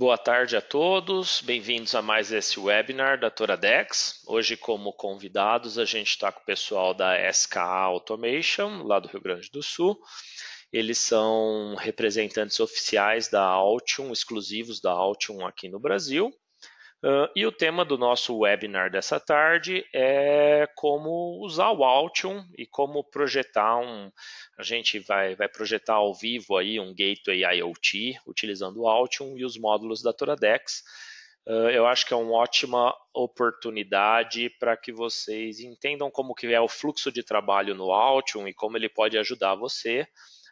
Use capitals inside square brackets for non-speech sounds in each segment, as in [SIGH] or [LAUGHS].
Boa tarde a todos, bem-vindos a mais esse webinar da Toradex. Hoje, como convidados, a gente está com o pessoal da SKA Automation, lá do Rio Grande do Sul. Eles são representantes oficiais da Altium, exclusivos da Altium aqui no Brasil. Uh, e o tema do nosso webinar dessa tarde é como usar o Altium e como projetar um. A gente vai, vai projetar ao vivo aí um gateway IoT utilizando o Altium e os módulos da Toradex. Uh, eu acho que é uma ótima oportunidade para que vocês entendam como que é o fluxo de trabalho no Altium e como ele pode ajudar você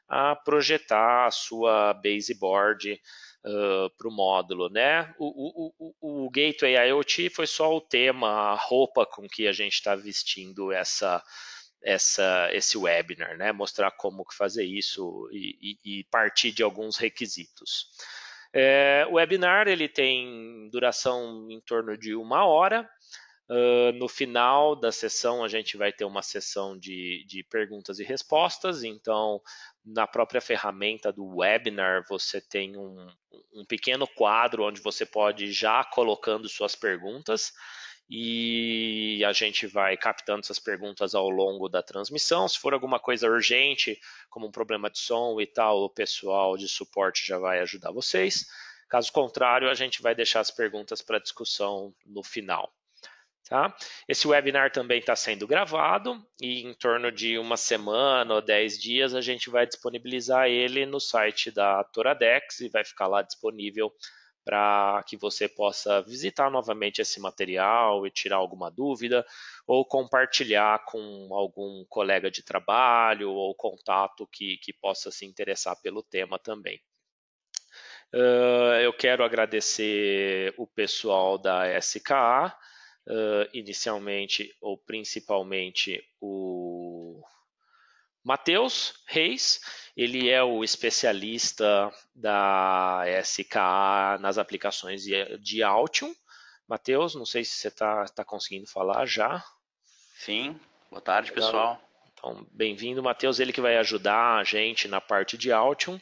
a projetar a sua baseboard board uh, para o módulo, né? O, o, o, o Gateway IoT foi só o tema, a roupa com que a gente está vestindo essa, essa, esse webinar, né? Mostrar como fazer isso e, e, e partir de alguns requisitos. É, o webinar ele tem duração em torno de uma hora. Uh, no final da sessão, a gente vai ter uma sessão de, de, perguntas e respostas. Então, na própria ferramenta do webinar, você tem um, um pequeno quadro onde você pode já colocando suas perguntas e a gente vai captando essas perguntas ao longo da transmissão. Se for alguma coisa urgente, como um problema de som e tal, o pessoal de suporte já vai ajudar vocês. Caso contrário, a gente vai deixar as perguntas para discussão no final. Tá? Esse webinar também está sendo gravado e em torno de uma semana ou dez dias a gente vai disponibilizar ele no site da Toradex e vai ficar lá disponível para que você possa visitar novamente esse material e tirar alguma dúvida ou compartilhar com algum colega de trabalho ou contato que, que possa se interessar pelo tema também. Uh, eu quero agradecer o pessoal da SKA uh, inicialmente ou principalmente o Matheus Reis, ele é o especialista da SKA nas aplicações de Altium. Matheus, não sei se você está tá conseguindo falar já. Sim, boa tarde, Legal. pessoal. Então, bem-vindo, Matheus, ele que vai ajudar a gente na parte de Altium.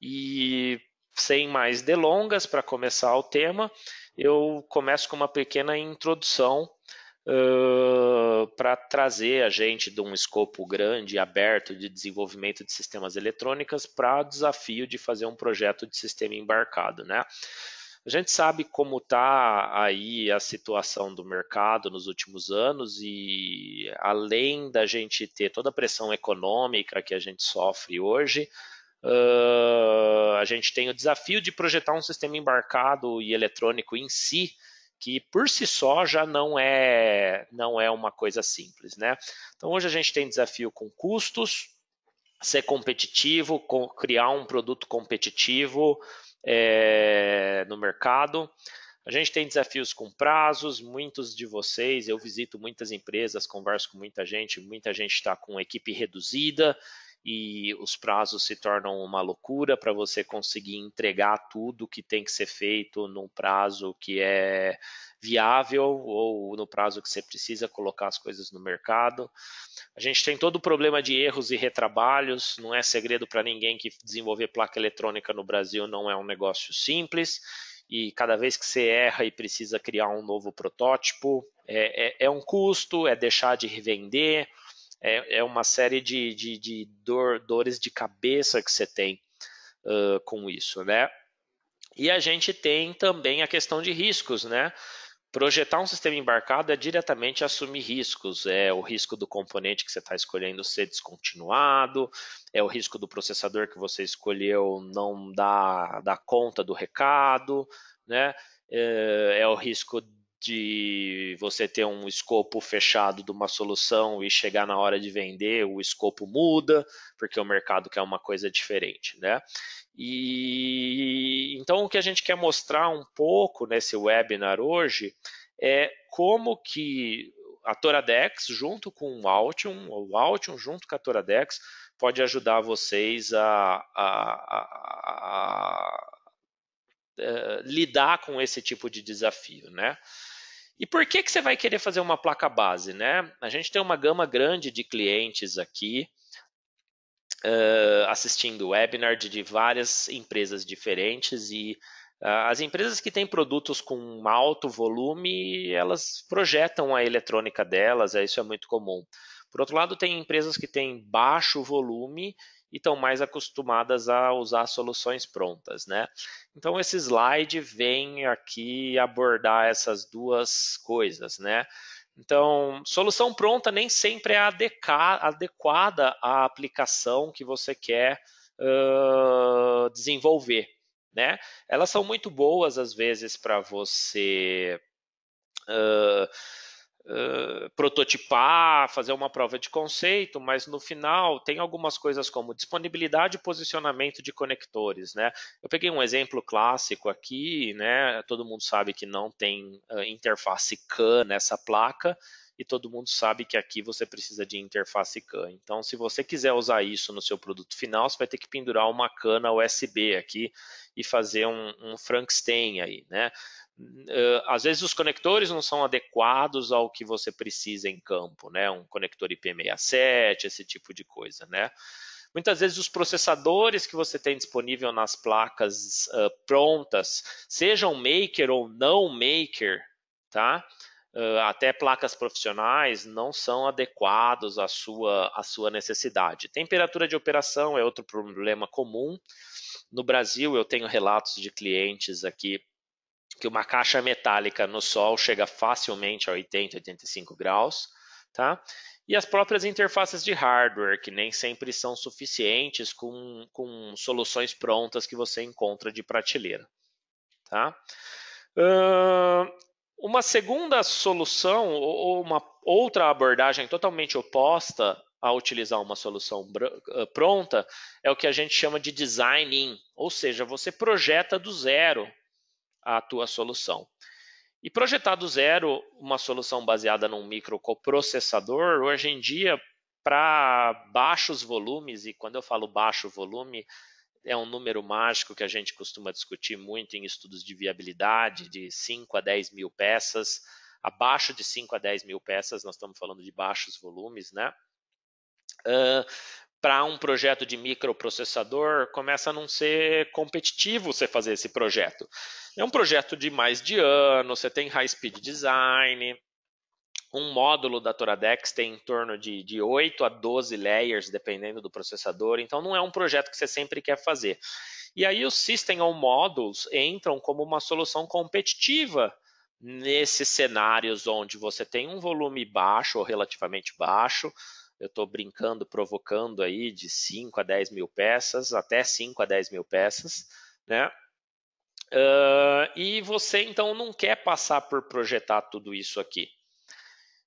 E sem mais delongas, para começar o tema, eu começo com uma pequena introdução uh, para trazer a gente de um escopo grande, e aberto de desenvolvimento de sistemas eletrônicos para o desafio de fazer um projeto de sistema embarcado. Né? A gente sabe como está aí a situação do mercado nos últimos anos e além da gente ter toda a pressão econômica que a gente sofre hoje, Uh, a gente tem o desafio de projetar um sistema embarcado e eletrônico em si, que por si só já não é não é uma coisa simples, né? Então hoje a gente tem desafio com custos, ser competitivo, criar um produto competitivo é, no mercado. A gente tem desafios com prazos, muitos de vocês, eu visito muitas empresas, converso com muita gente, muita gente está com equipe reduzida, e os prazos se tornam uma loucura para você conseguir entregar tudo que tem que ser feito num prazo que é viável ou no prazo que você precisa colocar as coisas no mercado. A gente tem todo o problema de erros e retrabalhos, não é segredo para ninguém que desenvolver placa eletrônica no Brasil não é um negócio simples e cada vez que você erra e precisa criar um novo protótipo, é, é, é, um custo, é deixar de revender, é, é uma série de, de, de dor, dores de cabeça que você tem uh, com isso, né? E a gente tem também a questão de riscos, né? Projetar um sistema embarcado é diretamente assumir riscos. É o risco do componente que você está escolhendo ser descontinuado, é o risco do processador que você escolheu não dar, dar conta do recado, né? É, é o risco de você ter um escopo fechado de uma solução e chegar na hora de vender, o escopo muda, porque o mercado quer uma coisa diferente, né? E então o que a gente quer mostrar um pouco nesse webinar hoje é como que a Toradex junto com o Altium, o Altium junto com a Toradex pode ajudar vocês a, a, a, a eh, lidar com esse tipo de desafio, né? E por que, que você vai querer fazer uma placa base? Né? A gente tem uma gama grande de clientes aqui uh, assistindo webinar de, várias empresas diferentes e uh, as empresas que têm produtos com alto volume, elas projetam a eletrônica delas, é, isso é muito comum. Por outro lado, tem empresas que têm baixo volume e estão mais acostumadas a usar soluções prontas, né? Então esse slide vem aqui abordar essas duas coisas, né? Então, solução pronta nem sempre é adequada à aplicação que você quer uh, desenvolver, né? Elas são muito boas às vezes para você uh, prototipar, fazer uma prova de conceito, mas no final tem algumas coisas como disponibilidade e posicionamento de conectores, né? Eu peguei um exemplo clássico aqui, né? Todo mundo sabe que não tem uh, interface CAN nessa placa e todo mundo sabe que aqui você precisa de interface CAN. Então, se você quiser usar isso no seu produto final, você vai ter que pendurar uma cana USB aqui e fazer um, um Frankenstein aí, né? às vezes os conectores não são adequados ao que você precisa em campo, né? Um conector IP67, esse tipo de coisa, né? Muitas vezes os processadores que você tem disponível nas placas uh, prontas, sejam maker ou não maker, tá? Uh, até placas profissionais não são adequados à sua, à sua necessidade. Temperatura de operação é outro problema comum. No Brasil, eu tenho relatos de clientes aqui que uma caixa metálica no sol chega facilmente a 80, 85 graus, tá? E as próprias interfaces de hardware, que nem sempre são suficientes com, com soluções prontas que você encontra de prateleira. Tá? Uh, uma segunda solução, ou uma outra abordagem totalmente oposta a utilizar uma solução ah, pronta, é o que a gente chama de design in, ou seja, você projeta do zero a tua solução. E projetar do zero uma solução baseada num microprocessador hoje em dia, para baixos volumes, e quando eu falo baixo volume, é um número mágico que a gente costuma discutir muito em estudos de viabilidade, de 5 a 10 mil peças. Abaixo de 5 a 10 mil peças, nós estamos falando de baixos volumes, né? Uh, para um projeto de microprocessador, começa a não ser competitivo você fazer esse projeto. É um projeto de mais de ano, você tem high speed design, um módulo da Toradex tem em torno de, de 8 a 12 layers, dependendo do processador, então não é um projeto que você sempre quer fazer. E aí os System ou Modules entram como uma solução competitiva nesses cenários onde você tem um volume baixo ou relativamente baixo, eu estou brincando, provocando aí de 5 a 10 mil peças, até 5 a 10 mil peças, né? Uh, e você então não quer passar por projetar tudo isso aqui.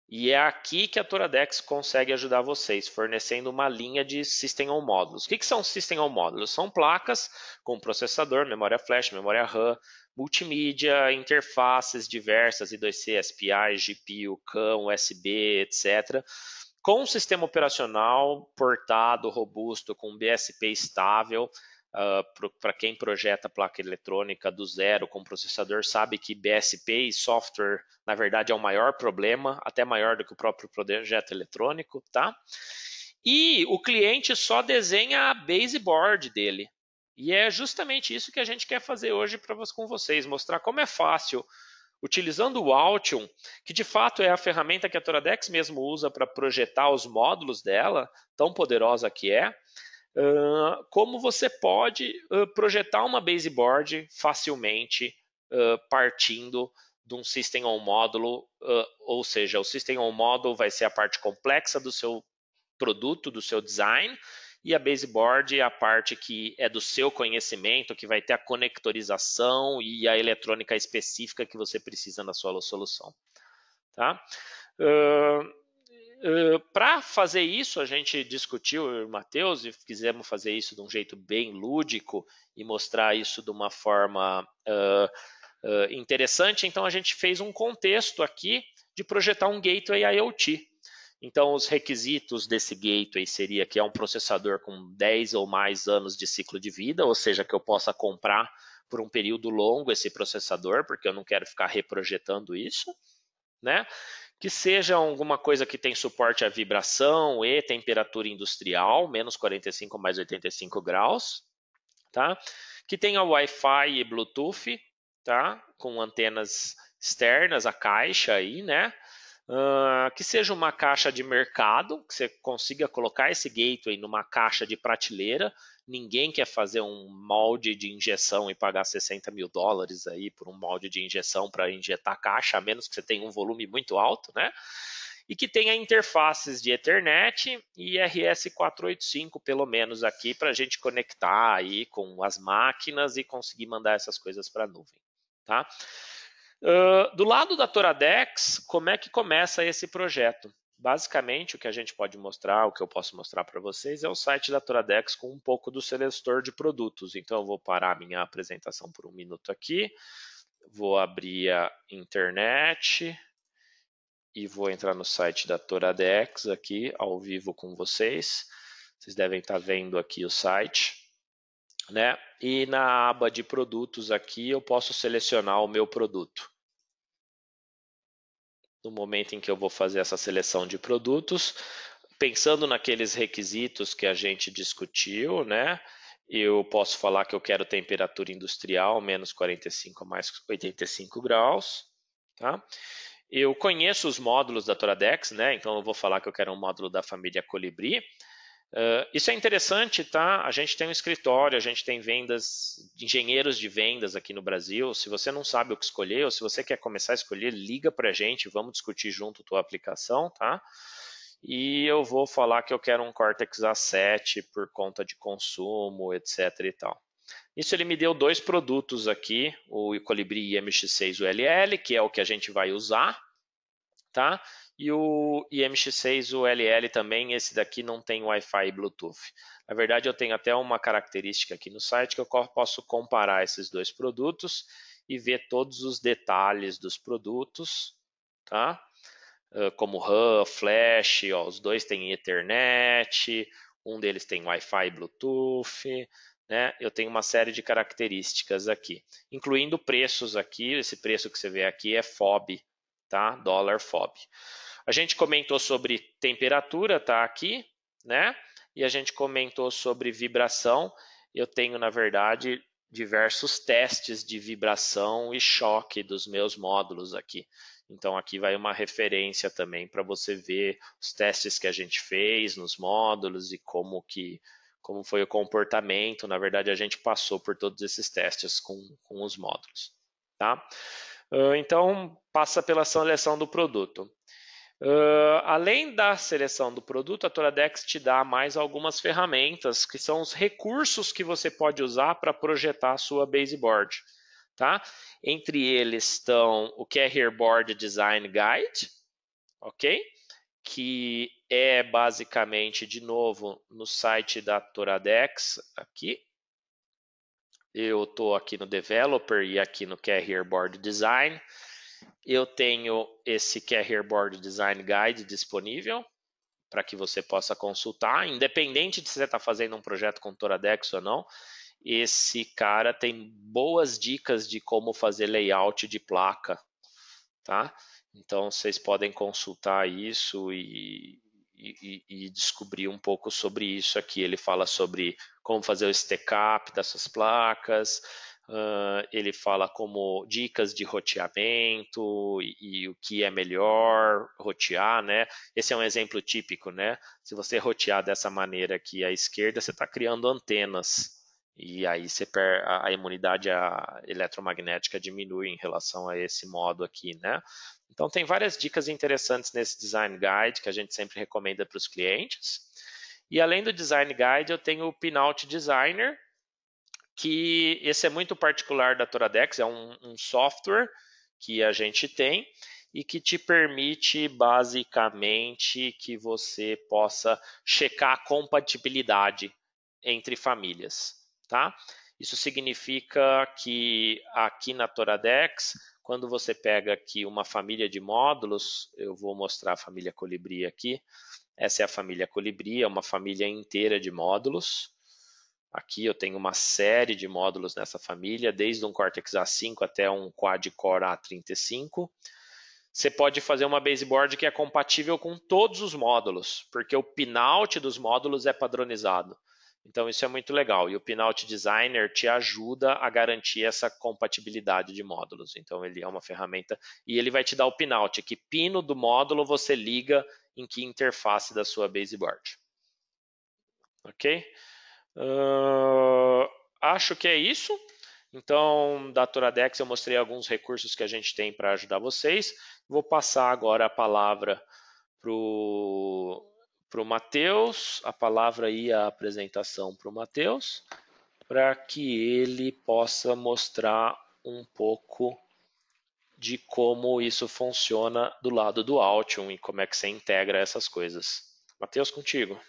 E é aqui que a Toradex consegue ajudar vocês, fornecendo uma linha de System on Módulos. O que, que são System on Módulos? São placas com processador, memória flash, memória RAM, multimídia, interfaces diversas, I2C, SPI, GPU, CAN, USB, etc com um sistema operacional portado, robusto, com BSP estável, uh, ah, para quem projeta placa eletrônica do zero com processador, sabe que BSP e software, na verdade, é o maior problema, até maior do que o próprio projeto eletrônico, tá? E o cliente só desenha a baseboard dele. E é justamente isso que a gente quer fazer hoje para com vocês, mostrar como é fácil utilizando o Altium, que de fato é a ferramenta que a Toradex mesmo usa para projetar os módulos dela, tão poderosa que é, como você pode projetar uma baseboard facilmente partindo de um system on módulo, ou seja, o system on módulo vai ser a parte complexa do seu produto, do seu design, e a baseboard é a parte que é do seu conhecimento, que vai ter a conectorização e a eletrônica específica que você precisa na sua solução. Tá? Uh... Uh, para fazer isso, a gente discutiu, eu e o Matheus, e quisemos fazer isso de um jeito bem lúdico e mostrar isso de uma forma uh, uh, interessante, então a gente fez um contexto aqui de projetar um gateway IoT. Então, os requisitos desse gateway seria que é um processador com 10 ou mais anos de ciclo de vida, ou seja, que eu possa comprar por um período longo esse processador, porque eu não quero ficar reprojetando isso, né? Que seja alguma coisa que tem suporte à vibração e temperatura industrial, menos 45 mais 85 graus, tá? Que tenha Wi-Fi e Bluetooth, tá? Com antenas externas, a caixa aí, né? Uh, que seja uma caixa de mercado, que você consiga colocar esse gateway numa caixa de prateleira. Ninguém quer fazer um molde de injeção e pagar 60 mil dólares aí por um molde de injeção para injetar caixa, a menos que você tenha um volume muito alto, né? E que tenha interfaces de Ethernet e RS485, pelo menos aqui, para a gente conectar aí com as máquinas e conseguir mandar essas coisas para a nuvem, tá? Ah, do lado da Toradex, como é que começa esse projeto? Basicamente, o que a gente pode mostrar, o que eu posso mostrar para vocês, é o site da Toradex com um pouco do seletor de produtos. Então, eu vou parar minha apresentação por um minuto aqui, vou abrir a internet e vou entrar no site da Toradex aqui, ao vivo com vocês. Vocês devem estar tá vendo aqui o site né? E na aba de produtos aqui eu posso selecionar o meu produto. No momento em que eu vou fazer essa seleção de produtos, pensando naqueles requisitos que a gente discutiu, né? Eu posso falar que eu quero temperatura industrial menos 45 mais 85 graus, tá? Eu conheço os módulos da Toradex, né? Então eu vou falar que eu quero um módulo da família Colibri, Uh, isso é interessante, tá? A gente tem um escritório, a gente tem vendas, engenheiros de vendas aqui no Brasil. Se você não sabe o que escolher, ou se você quer começar a escolher, liga para a gente, vamos discutir junto tua aplicação, tá? E eu vou falar que eu quero um Cortex A7 por conta de consumo, etc e tal. Isso ele me deu dois produtos aqui, o Colibri mx 6 ULL, que é o que a gente vai usar, tá? E o IMX6, o LL também, esse daqui não tem Wi-Fi e Bluetooth. Na verdade, eu tenho até uma característica aqui no site que eu posso comparar esses dois produtos e ver todos os detalhes dos produtos, tá? Como RAM, flash, ó, os dois têm Ethernet, um deles tem Wi-Fi e Bluetooth, né? Eu tenho uma série de características aqui, incluindo preços aqui. Esse preço que você vê aqui é FOB, tá? Dólar FOB. A gente comentou sobre temperatura, tá aqui, né? E a gente comentou sobre vibração. Eu tenho, na verdade, diversos testes de vibração e choque dos meus módulos aqui. Então, aqui vai uma referência também para você ver os testes que a gente fez nos módulos e como que como foi o comportamento. Na verdade, a gente passou por todos esses testes com, com os módulos. Tá? Então, passa pela seleção do produto. Uh, além da seleção do produto, a Toradex te dá mais algumas ferramentas, que são os recursos que você pode usar para projetar a sua baseboard. Tá? Entre eles estão o Carrier Board Design Guide, ok? Que é basicamente, de novo, no site da Toradex, aqui. Eu estou aqui no Developer e aqui no Carrier Board Design. Eu tenho esse Carrier Board Design Guide disponível para que você possa consultar, independente de se você está fazendo um projeto com Toradex ou não. Esse cara tem boas dicas de como fazer layout de placa, tá? Então vocês podem consultar isso e, e, e, descobrir um pouco sobre isso aqui. Ele fala sobre como fazer o stack up dessas placas, Uh, ele fala como dicas de roteamento e, e, o que é melhor rotear, né? Esse é um exemplo típico, né? Se você rotear dessa maneira aqui à esquerda, você está criando antenas e aí você per a, a imunidade a eletromagnética diminui em relação a esse modo aqui, né? Então tem várias dicas interessantes nesse design guide que a gente sempre recomenda para os clientes. E além do design guide, eu tenho o pinout designer, que esse é muito particular da Toradex, é um, um software que a gente tem e que te permite basicamente que você possa checar a compatibilidade entre famílias, tá? Isso significa que aqui na Toradex, quando você pega aqui uma família de módulos, eu vou mostrar a família Colibri aqui. Essa é a família Colibri, é uma família inteira de módulos. Aqui eu tenho uma série de módulos nessa família, desde um Cortex A5 até um Quad-Core A35. Você pode fazer uma baseboard que é compatível com todos os módulos, porque o pinout dos módulos é padronizado. Então isso é muito legal. E o Pinout Designer te ajuda a garantir essa compatibilidade de módulos. Então ele é uma ferramenta e ele vai te dar o pinout, que pino do módulo você liga em que interface da sua baseboard. OK? Uh, acho que é isso. Então, da Toradex eu mostrei alguns recursos que a gente tem para ajudar vocês. Vou passar agora a palavra para o Matheus, a palavra e a apresentação para o Matheus, para que ele possa mostrar um pouco de como isso funciona do lado do Altium e como é que você integra essas coisas. Matheus, contigo.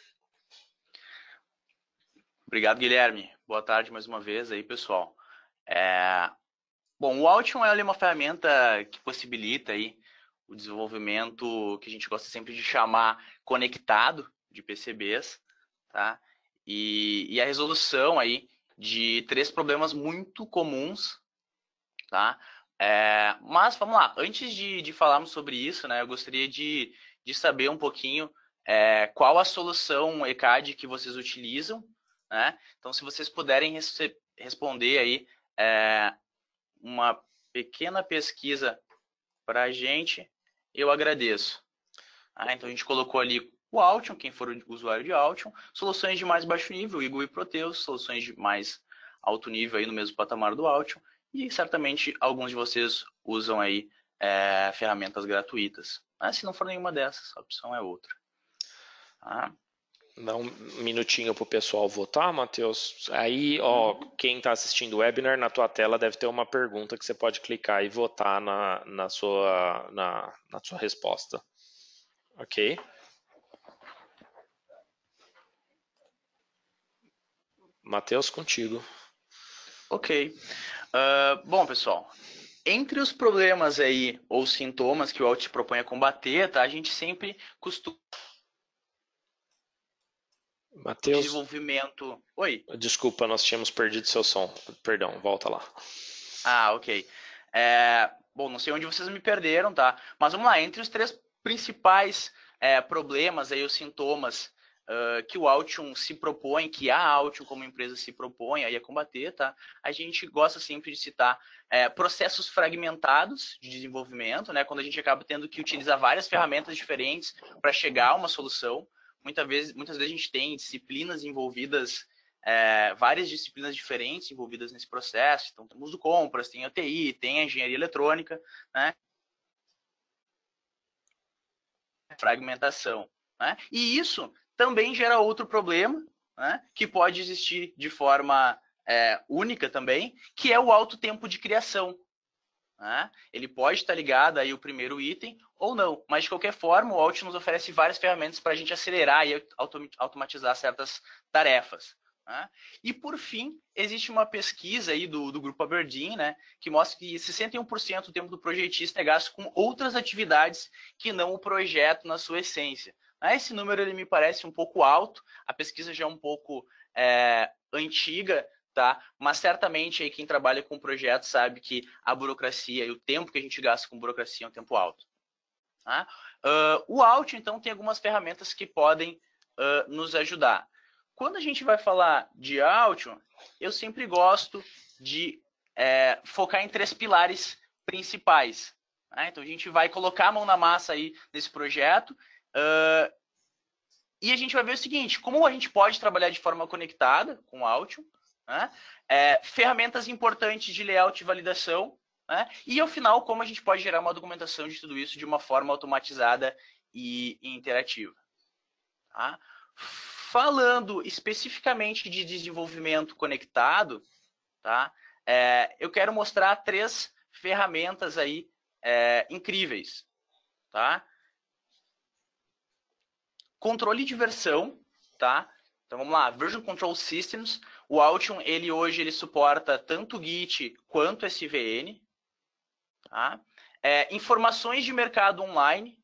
Obrigado, Guilherme. Boa tarde mais uma vez aí, pessoal. É... Bom, o Altium é uma ferramenta que possibilita aí o desenvolvimento que a gente gosta sempre de chamar conectado de PCBs, tá? E, e a resolução aí de três problemas muito comuns, tá? É, mas vamos lá, antes de, de, falarmos sobre isso, né, eu gostaria de, de saber um pouquinho é, qual a solução ECAD que vocês utilizam né? Então, se vocês puderem responder aí é, uma pequena pesquisa para a gente, eu agradeço. Ah, então, a gente colocou ali o Altium, quem for o usuário de Altium, soluções de mais baixo nível, Igor e Proteus, soluções de mais alto nível aí no mesmo patamar do Altium, e certamente alguns de vocês usam aí é, ferramentas gratuitas. Ah, se não for nenhuma dessas, a opção é outra. Ah. Dá um minutinho para o pessoal votar, Matheus. Aí, ó, quem está assistindo o webinar, na tua tela deve ter uma pergunta que você pode clicar e votar na, na, sua, na, na sua resposta. Ok? Matheus, contigo. Ok. Uh, bom, pessoal, entre os problemas aí ou sintomas que o Alt propõe a combater, tá? A gente sempre costuma Mateus, desenvolvimento. Oi. Desculpa, nós tínhamos perdido seu som. Perdão, volta lá. Ah, ok. É, bom, não sei onde vocês me perderam, tá? Mas vamos lá, entre os três principais é, problemas aí, os sintomas uh, que o Altium se propõe, que a Altium como empresa se propõe aí a combater, tá? A gente gosta sempre de citar é, processos fragmentados de desenvolvimento, né? Quando a gente acaba tendo que utilizar várias ferramentas diferentes para chegar a uma solução muitas vezes, muitas vezes a gente tem disciplinas envolvidas, é, várias disciplinas diferentes envolvidas nesse processo. Então, temos o compras, tem a TI, tem a engenharia eletrônica, né? fragmentação. Né? E isso também gera outro problema, né? que pode existir de forma é, única também, que é o alto tempo de criação. Né? Ele pode estar ligado aí o primeiro item ou não, mas de qualquer forma o Alt nos oferece várias ferramentas para a gente acelerar e automatizar certas tarefas. Né? E por fim, existe uma pesquisa aí do, do grupo Aberdeen né, que mostra que 61% do tempo do projetista é gasto com outras atividades que não o projeto na sua essência. Né? Esse número ele me parece um pouco alto, a pesquisa já é um pouco é, antiga, tá? Mas certamente aí quem trabalha com projeto sabe que a burocracia e o tempo que a gente gasta com burocracia é um tempo alto. Tá? Uh, o Alt, então, tem algumas ferramentas que podem uh, nos ajudar. Quando a gente vai falar de Alt, eu sempre gosto de é, focar em três pilares principais. Tá? Então, a gente vai colocar a mão na massa aí nesse projeto uh, e a gente vai ver o seguinte, como a gente pode trabalhar de forma conectada com o Altium, né? É, ferramentas importantes de layout e validação. Né? E, ao final, como a gente pode gerar uma documentação de tudo isso de uma forma automatizada e interativa. Tá? Falando especificamente de desenvolvimento conectado, tá? É, eu quero mostrar três ferramentas aí é, incríveis. Tá? Controle de versão, tá? Então vamos lá, Version Control Systems o Altium, ele hoje ele suporta tanto Git quanto SVN. Tá? É, informações de mercado online.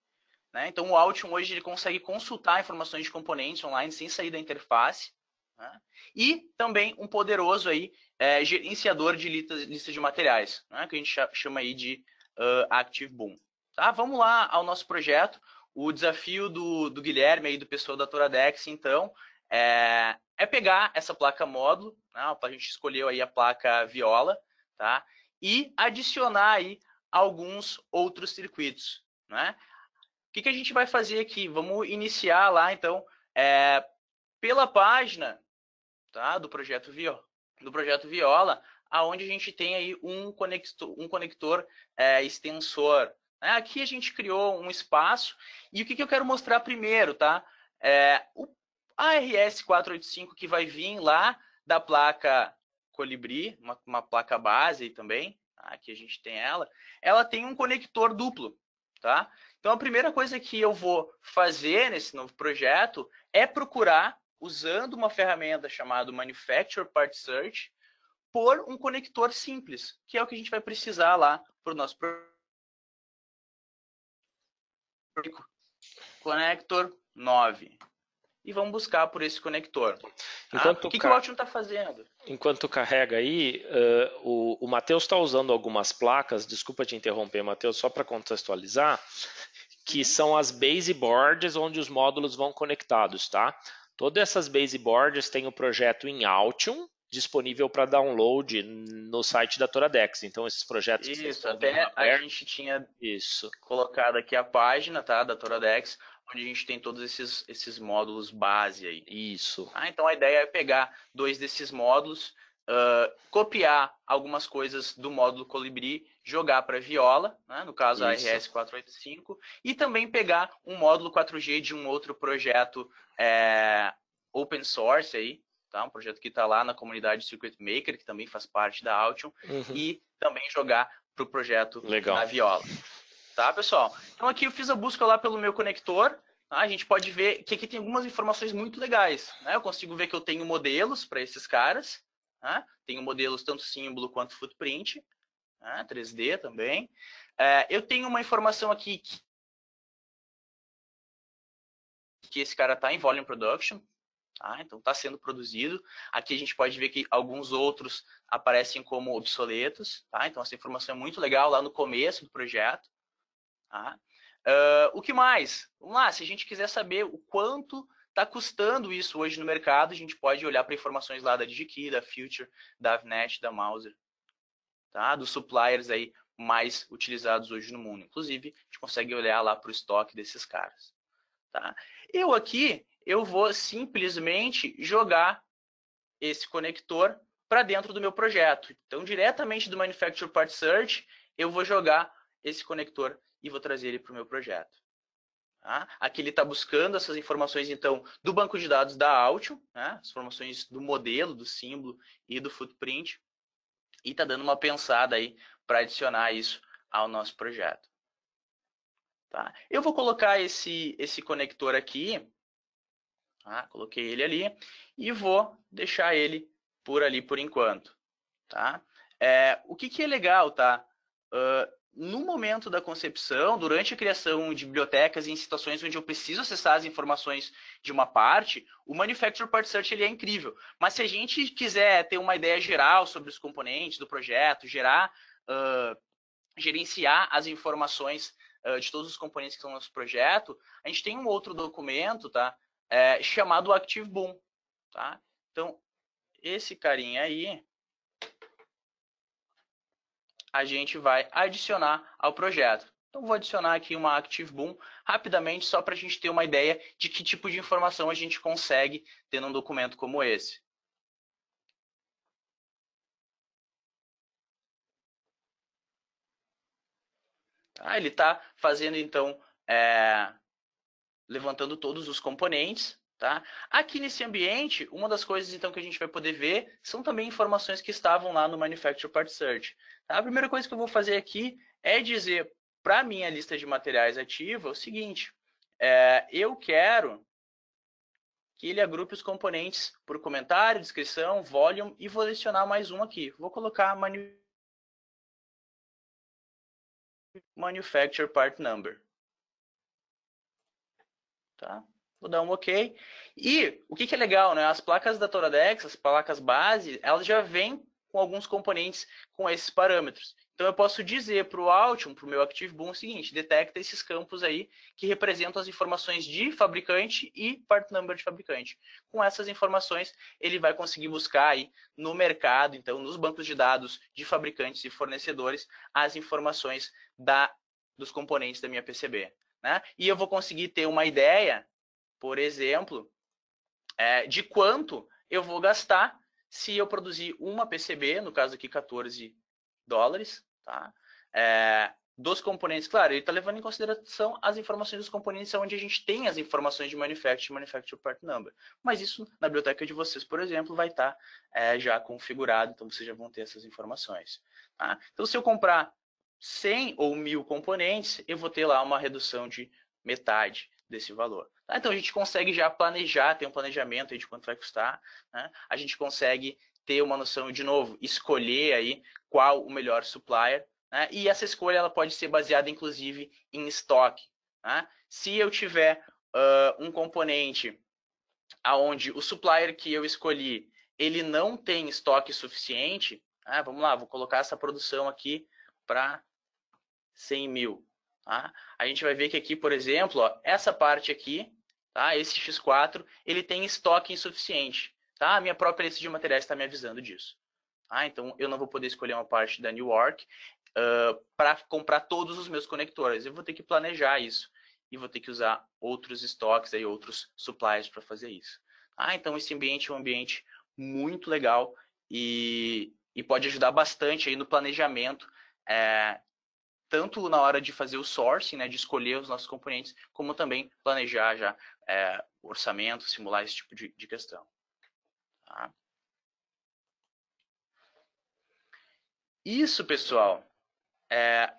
Né? Então, o Altium hoje ele consegue consultar informações de componentes online sem sair da interface. Né? E também um poderoso aí, é, gerenciador de listas, lista de materiais, né? que a gente chama aí de uh, Active Boom. Tá? Vamos lá ao nosso projeto. O desafio do, do Guilherme aí do pessoal da Toradex, então, é, é pegar essa placa módulo, né? a gente escolheu aí a placa viola, tá? e adicionar aí alguns outros circuitos. Né? O que, que a gente vai fazer aqui? Vamos iniciar lá, então, é, pela página tá? do, projeto Viola, do projeto Viola, aonde a gente tem aí um conector, um conector é, extensor. Né? Aqui a gente criou um espaço, e o que, que eu quero mostrar primeiro, tá? É, o a RS485 que vai vir lá da placa Colibri, uma, uma placa base também, tá? aqui a gente tem ela, ela tem um conector duplo, tá? Então a primeira coisa que eu vou fazer nesse novo projeto é procurar, usando uma ferramenta chamada Manufacturer Part Search, por um conector simples, que é o que a gente vai precisar lá para o nosso conector 9 e vamos buscar por esse conector. Ah, o que, car... que, o Altium está fazendo? Enquanto carrega aí, uh, o, o Matheus está usando algumas placas, desculpa te interromper, Matheus, só para contextualizar, que uhum. são as baseboards onde os módulos vão conectados, tá? Todas essas baseboards têm o um projeto em Altium, disponível para download no site da Toradex. Então esses projetos isso até a gente tinha isso colocado aqui a página, tá, da Toradex onde a gente tem todos esses, esses módulos base aí. Isso. Ah, então a ideia é pegar dois desses módulos, uh, copiar algumas coisas do módulo Colibri, jogar para viola, né? no caso a RS485, e também pegar um módulo 4G de um outro projeto é, open source aí, tá? um projeto que está lá na comunidade Circuit Maker, que também faz parte da Aution, uhum. e também jogar para o projeto Legal. na viola. Tá, pessoal? Então aqui eu fiz a busca lá pelo meu conector. Tá? A gente pode ver que aqui tem algumas informações muito legais. Né? Eu consigo ver que eu tenho modelos para esses caras. Né? Tenho modelos tanto símbolo quanto footprint. Né? Tá? 3D também. É, eu tenho uma informação aqui que, que esse cara está em volume production. ah Então está sendo produzido. Aqui a gente pode ver que alguns outros aparecem como obsoletos. Tá? Então essa informação é muito legal lá no começo do projeto. Tá? Uh, o que mais? Vamos lá, se a gente quiser saber o quanto está custando isso hoje no mercado, a gente pode olhar para informações lá da DigiKey, da Future, da Avnet, da Mauser, tá? dos suppliers aí mais utilizados hoje no mundo. Inclusive, a gente consegue olhar lá para o estoque desses caras. Tá? Eu aqui, eu vou simplesmente jogar esse conector para dentro do meu projeto. Então, diretamente do Manufacture Part Search, eu vou jogar esse conector e vou trazer ele para o meu projeto. Tá? Aqui ele está buscando essas informações, então, do banco de dados da Altium, né? as informações do modelo, do símbolo e do footprint, e está dando uma pensada aí para adicionar isso ao nosso projeto. Tá? Eu vou colocar esse, esse conector aqui, tá? coloquei ele ali, e vou deixar ele por ali por enquanto. Tá? É, o que, que é legal, tá? Uh, no momento da concepção, durante a criação de bibliotecas e em situações onde eu preciso acessar as informações de uma parte, o Manufacturer Part Search ele é incrível. Mas se a gente quiser ter uma ideia geral sobre os componentes do projeto, gerar, uh, gerenciar as informações uh, de todos os componentes que estão no nosso projeto, a gente tem um outro documento, tá? É, chamado Active Boom, tá? Então, esse carinha aí, a gente vai adicionar ao projeto. Então, vou adicionar aqui uma Active Boom rapidamente, só para a gente ter uma ideia de que tipo de informação a gente consegue tendo um documento como esse. Ah, ele está fazendo, então, é, levantando todos os componentes. Tá? Aqui nesse ambiente, uma das coisas então que a gente vai poder ver são também informações que estavam lá no Manufacture Part Search. Tá? A primeira coisa que eu vou fazer aqui é dizer para a minha lista de materiais ativa o seguinte, é, eu quero que ele agrupe os componentes por comentário, descrição, volume e vou adicionar mais um aqui. Vou colocar manu... Manufacture Part Number. Tá? vou dar um OK. E o que, que é legal, né? As placas da Toradex, as placas base, elas já vêm com alguns componentes com esses parâmetros. Então eu posso dizer para o Altium, para o meu Active Boom, o seguinte: detecta esses campos aí que representam as informações de fabricante e part number de fabricante. Com essas informações, ele vai conseguir buscar aí no mercado, então nos bancos de dados de fabricantes e fornecedores, as informações da, dos componentes da minha PCB. Né? E eu vou conseguir ter uma ideia por exemplo, é, de quanto eu vou gastar se eu produzir uma PCB, no caso aqui 14 dólares, tá? É, dos componentes, claro, ele está levando em consideração as informações dos componentes, é onde a gente tem as informações de manufacture, manufacture part number. Mas isso na biblioteca de vocês, por exemplo, vai estar tá, é, já configurado, então vocês já vão ter essas informações. Tá? Então, se eu comprar 100 ou 1.000 componentes, eu vou ter lá uma redução de metade desse valor. Tá? Então a gente consegue já planejar, ter um planejamento de quanto vai custar, né? a gente consegue ter uma noção de novo, escolher aí qual o melhor supplier, né? e essa escolha ela pode ser baseada inclusive em estoque. Né? Se eu tiver uh, um componente aonde o supplier que eu escolhi ele não tem estoque suficiente, ah, vamos lá, vou colocar essa produção aqui para 100 mil. Tá? A gente vai ver que aqui, por exemplo, ó, essa parte aqui, tá? esse X4, ele tem estoque insuficiente. Tá? A minha própria lista de materiais está me avisando disso. Tá? Então, eu não vou poder escolher uma parte da Newark uh, para comprar todos os meus conectores. Eu vou ter que planejar isso e vou ter que usar outros estoques, aí, outros supplies para fazer isso. Ah, então esse ambiente é um ambiente muito legal e, e pode ajudar bastante aí no planejamento é, tanto na hora de fazer o sourcing, né, de escolher os nossos componentes, como também planejar já é, orçamento, simular esse tipo de, de questão. Tá? Isso, pessoal, é,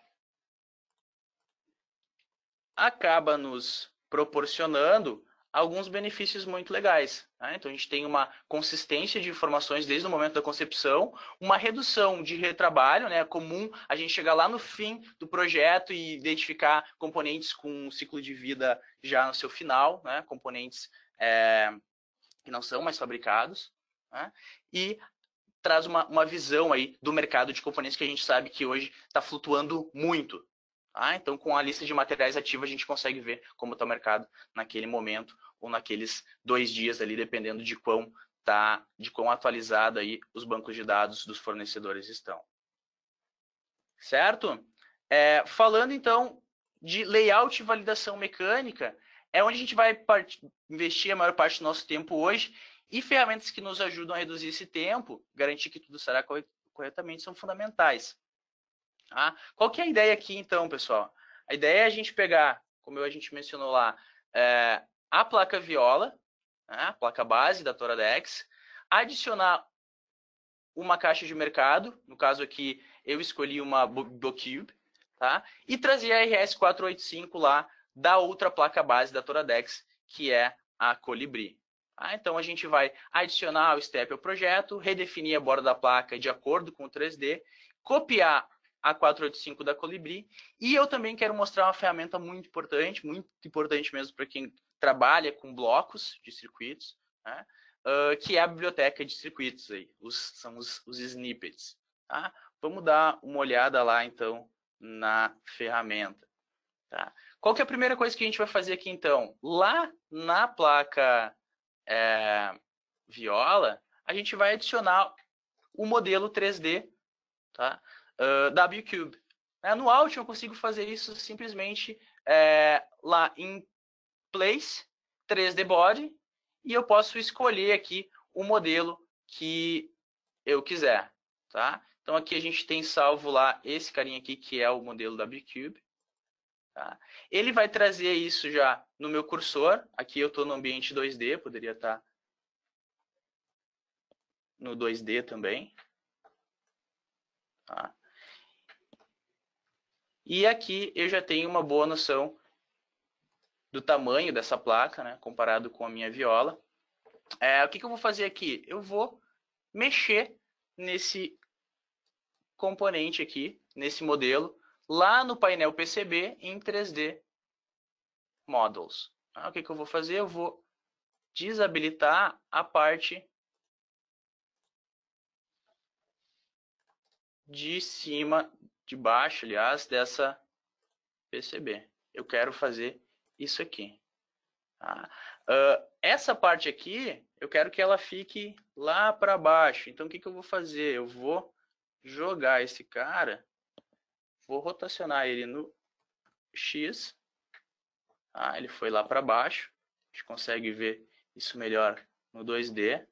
acaba nos proporcionando alguns benefícios muito legais. Né? Então, a gente tem uma consistência de informações desde o momento da concepção, uma redução de retrabalho, né? é comum a gente chegar lá no fim do projeto e identificar componentes com um ciclo de vida já no seu final, né? componentes é, que não são mais fabricados, né? e traz uma, uma visão aí do mercado de componentes que a gente sabe que hoje está flutuando muito. Ah, então com a lista de materiais ativos a gente consegue ver como está o mercado naquele momento ou naqueles dois dias ali, dependendo de quão tá, de quão atualizado aí os bancos de dados dos fornecedores estão. Certo? É, falando então de layout e validação mecânica, é onde a gente vai investir a maior parte do nosso tempo hoje e ferramentas que nos ajudam a reduzir esse tempo, garantir que tudo será corretamente, são fundamentais. Tá? Qual que é a ideia aqui, então, pessoal? A ideia é a gente pegar, como a gente mencionou lá, é, a placa viola, né, a placa base da Toradex, adicionar uma caixa de mercado, no caso aqui eu escolhi uma Bocube, tá? e trazer a RS485 lá da outra placa base da Toradex, que é a Colibri. Ah, então a gente vai adicionar o step ao projeto, redefinir a borda da placa de acordo com o 3D, copiar a485 da Colibri. E eu também quero mostrar uma ferramenta muito importante, muito importante mesmo para quem trabalha com blocos de circuitos, né? uh, que é a biblioteca de circuitos, aí, os, são os, os snippets. Tá? Vamos dar uma olhada lá, então, na ferramenta. Tá? Qual que é a primeira coisa que a gente vai fazer aqui, então? Lá na placa é, viola, a gente vai adicionar o modelo 3D, tá? uh, WCube. Né? No Alt eu consigo fazer isso simplesmente é, lá em Place, 3D Body, e eu posso escolher aqui o modelo que eu quiser, tá? Então aqui a gente tem salvo lá esse carinha aqui que é o modelo WCube. Tá? Ele vai trazer isso já no meu cursor. Aqui eu estou no ambiente 2D, poderia estar tá no 2D também. Tá? E aqui eu já tenho uma boa noção do tamanho dessa placa, né, comparado com a minha viola. É, o que, que eu vou fazer aqui? Eu vou mexer nesse componente aqui, nesse modelo, lá no painel PCB em 3D Models. Ah, o que, que eu vou fazer? Eu vou desabilitar a parte de cima debaixo, aliás, dessa PCB. Eu quero fazer isso aqui. Tá? Uh, essa parte aqui, eu quero que ela fique lá para baixo. Então, o que, que eu vou fazer? Eu vou jogar esse cara, vou rotacionar ele no X. Tá? Ele foi lá para baixo. A gente consegue ver isso melhor no 2D.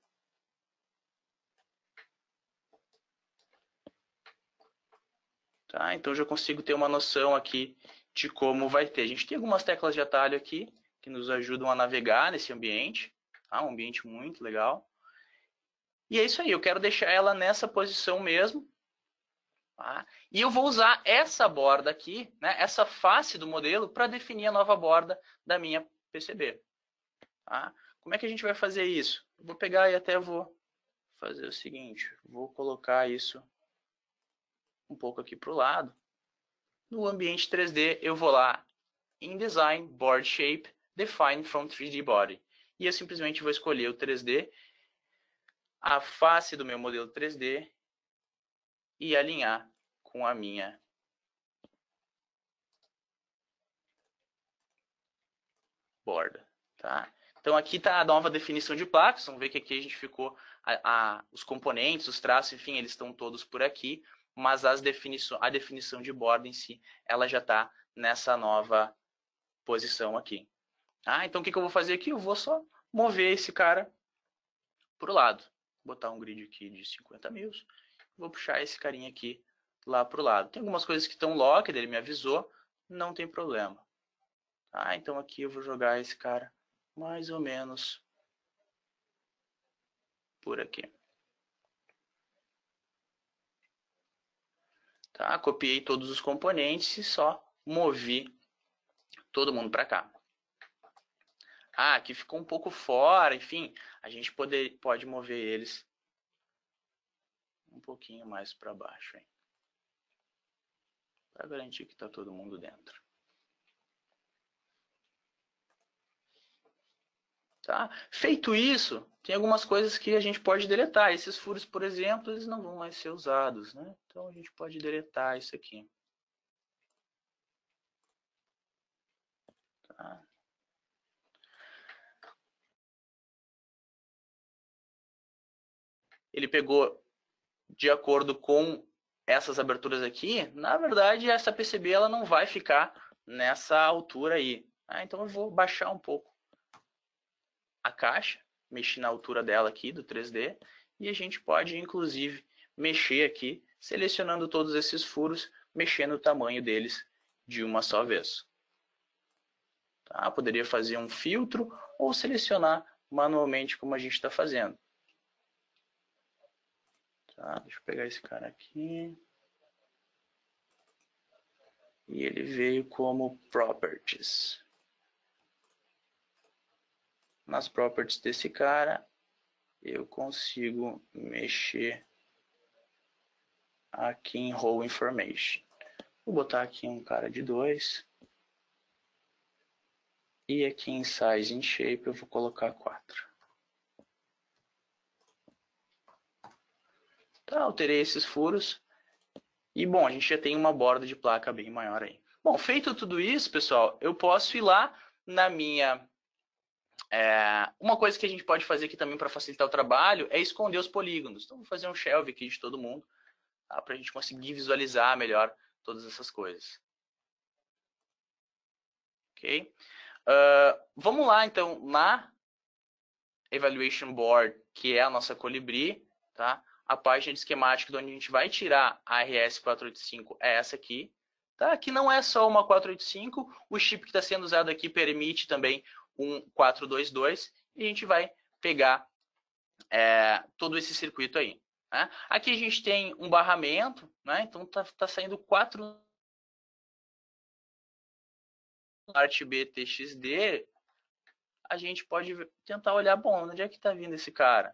Tá? Então, já consigo ter uma noção aqui de como vai ter. A gente tem algumas teclas de atalho aqui que nos ajudam a navegar nesse ambiente. Tá? Um ambiente muito legal. E é isso aí, eu quero deixar ela nessa posição mesmo. Tá? E eu vou usar essa borda aqui, né, essa face do modelo, para definir a nova borda da minha PCB. Tá? Como é que a gente vai fazer isso? Eu vou pegar e até vou fazer o seguinte, vou colocar isso um pouco aqui para o lado. No ambiente 3D, eu vou lá em Design, Board Shape, Define from 3D Body. E eu simplesmente vou escolher o 3D, a face do meu modelo 3D e alinhar com a minha borda. Tá? Então aqui está a nova definição de placas. Vamos ver que aqui a gente ficou a, a, os componentes, os traços, enfim, eles estão todos por aqui mas as definiço, a definição de borda em si, ela já está nessa nova posição aqui. Ah, então o que, que eu vou fazer aqui? Eu vou só mover esse cara para o lado. Vou botar um grid aqui de 50 mil. Vou puxar esse carinha aqui lá para o lado. Tem algumas coisas que estão locked, ele me avisou. Não tem problema. Ah, então aqui eu vou jogar esse cara mais ou menos por aqui. Tá? Copiei todos os componentes e só movi todo mundo para cá. Ah, aqui ficou um pouco fora, enfim, a gente pode, pode mover eles um pouquinho mais para baixo, hein? Para garantir que está todo mundo dentro. Tá? Feito isso, tem algumas coisas que a gente pode deletar. Esses furos, por exemplo, eles não vão mais ser usados, né? Então a gente pode deletar isso aqui. Tá. Ele pegou de acordo com essas aberturas aqui. Na verdade, essa PCB ela não vai ficar nessa altura aí. Ah, então eu vou baixar um pouco a caixa mexi na altura dela aqui, do 3D, e a gente pode, inclusive, mexer aqui, selecionando todos esses furos, mexendo o tamanho deles de uma só vez. Tá? Poderia fazer um filtro ou selecionar manualmente como a gente está fazendo. Tá? Deixa eu pegar esse cara aqui. E ele veio como Properties nas properties desse cara, eu consigo mexer aqui em row information. Vou botar aqui um cara de 2. E aqui em size in shape eu vou colocar 4. Tá, alterei esses furos. E bom, a gente já tem uma borda de placa bem maior aí. Bom, feito tudo isso, pessoal, eu posso ir lá na minha é, uma coisa que a gente pode fazer aqui também para facilitar o trabalho é esconder os polígonos. Então, vou fazer um shelf aqui de todo mundo, tá? para a gente conseguir visualizar melhor todas essas coisas. Ok? Uh, vamos lá, então, na Evaluation Board, que é a nossa Colibri, tá? a página de esquemática de onde a gente vai tirar a RS485 é essa aqui. Tá? Que não é só uma 485, o chip que está sendo usado aqui permite também um e a gente vai pegar é, todo esse circuito aí. Né? Aqui a gente tem um barramento, né? então está tá saindo 4 parte BTXD, a gente pode tentar olhar, bom, onde é que está vindo esse cara?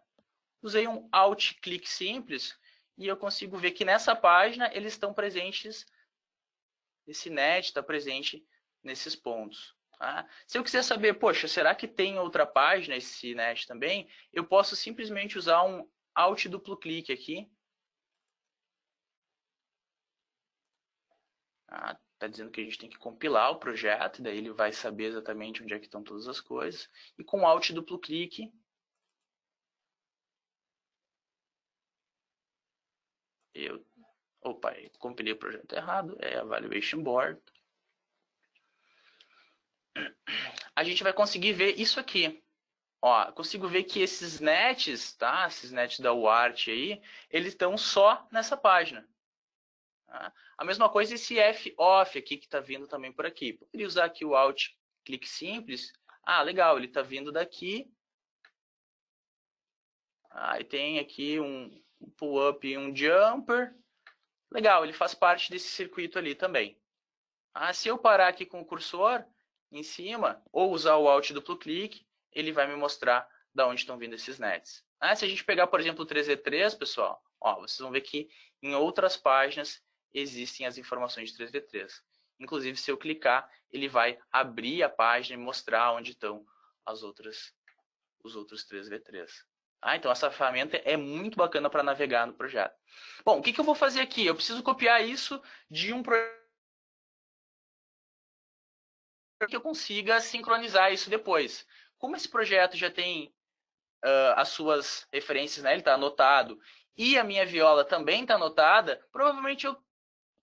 Usei um alt clique simples e eu consigo ver que nessa página eles estão presentes, esse net está presente nesses pontos. Tá? Se eu quiser saber, poxa, será que tem outra página esse nest também? Eu posso simplesmente usar um alt duplo clique aqui. Está ah, tá dizendo que a gente tem que compilar o projeto, daí ele vai saber exatamente onde é que estão todas as coisas. E com alt duplo clique, eu, opa, compilei o projeto errado, é evaluation board, a gente vai conseguir ver isso aqui. Ó, consigo ver que esses nets, tá? Esses nets da UART aí, eles estão só nessa página. Tá? A mesma coisa esse F-off aqui que está vindo também por aqui. Poderia usar aqui o Alt clique simples. Ah, legal, ele está vindo daqui. Aí ah, tem aqui um pull-up e um jumper. Legal, ele faz parte desse circuito ali também. Ah, se eu parar aqui com o cursor, em cima, ou usar o Alt duplo clique, ele vai me mostrar da onde estão vindo esses nets. Ah, se a gente pegar, por exemplo, o 3 v 3 pessoal, ó, vocês vão ver que em outras páginas existem as informações de 3 v 3 Inclusive, se eu clicar, ele vai abrir a página e mostrar onde estão as outras, os outros 3 v 3 Ah, então essa ferramenta é muito bacana para navegar no projeto. Bom, o que, que eu vou fazer aqui? Eu preciso copiar isso de um projeto para que eu consiga sincronizar isso depois. Como esse projeto já tem uh, as suas referências, né? ele está anotado, e a minha viola também está anotada, provavelmente eu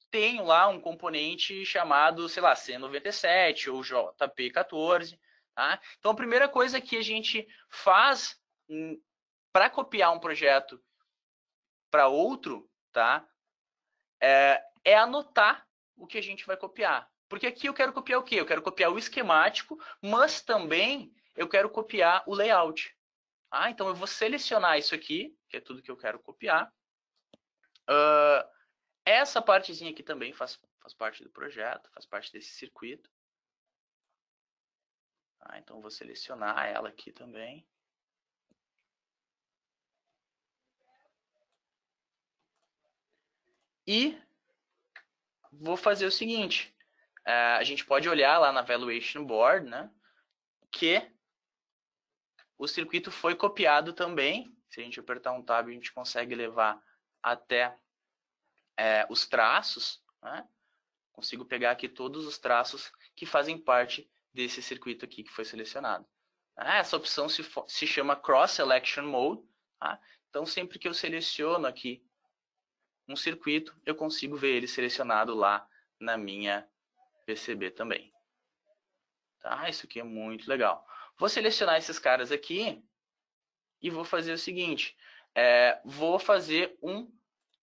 tenho lá um componente chamado, sei lá, C97 ou JP14. Tá? Então, a primeira coisa que a gente faz hum, para copiar um projeto para outro tá? É, é, anotar o que a gente vai copiar. Porque aqui eu quero copiar o quê? Eu quero copiar o esquemático, mas também eu quero copiar o layout. Ah, então eu vou selecionar isso aqui, que é tudo que eu quero copiar. Uh, essa partezinha aqui também faz, faz parte do projeto, faz parte desse circuito. Ah, então eu vou selecionar ela aqui também. E vou fazer o seguinte. É, a gente pode olhar lá na Valuation Board, né? Que o circuito foi copiado também. Se a gente apertar um tab, a gente consegue levar até é, os traços. Né? Consigo pegar aqui todos os traços que fazem parte desse circuito aqui que foi selecionado. É, essa opção se, se chama Cross Selection Mode. Tá? Então, sempre que eu seleciono aqui um circuito, eu consigo ver ele selecionado lá na minha perceber também. Tá? Isso aqui é muito legal. Vou selecionar esses caras aqui e vou fazer o seguinte. É, vou fazer um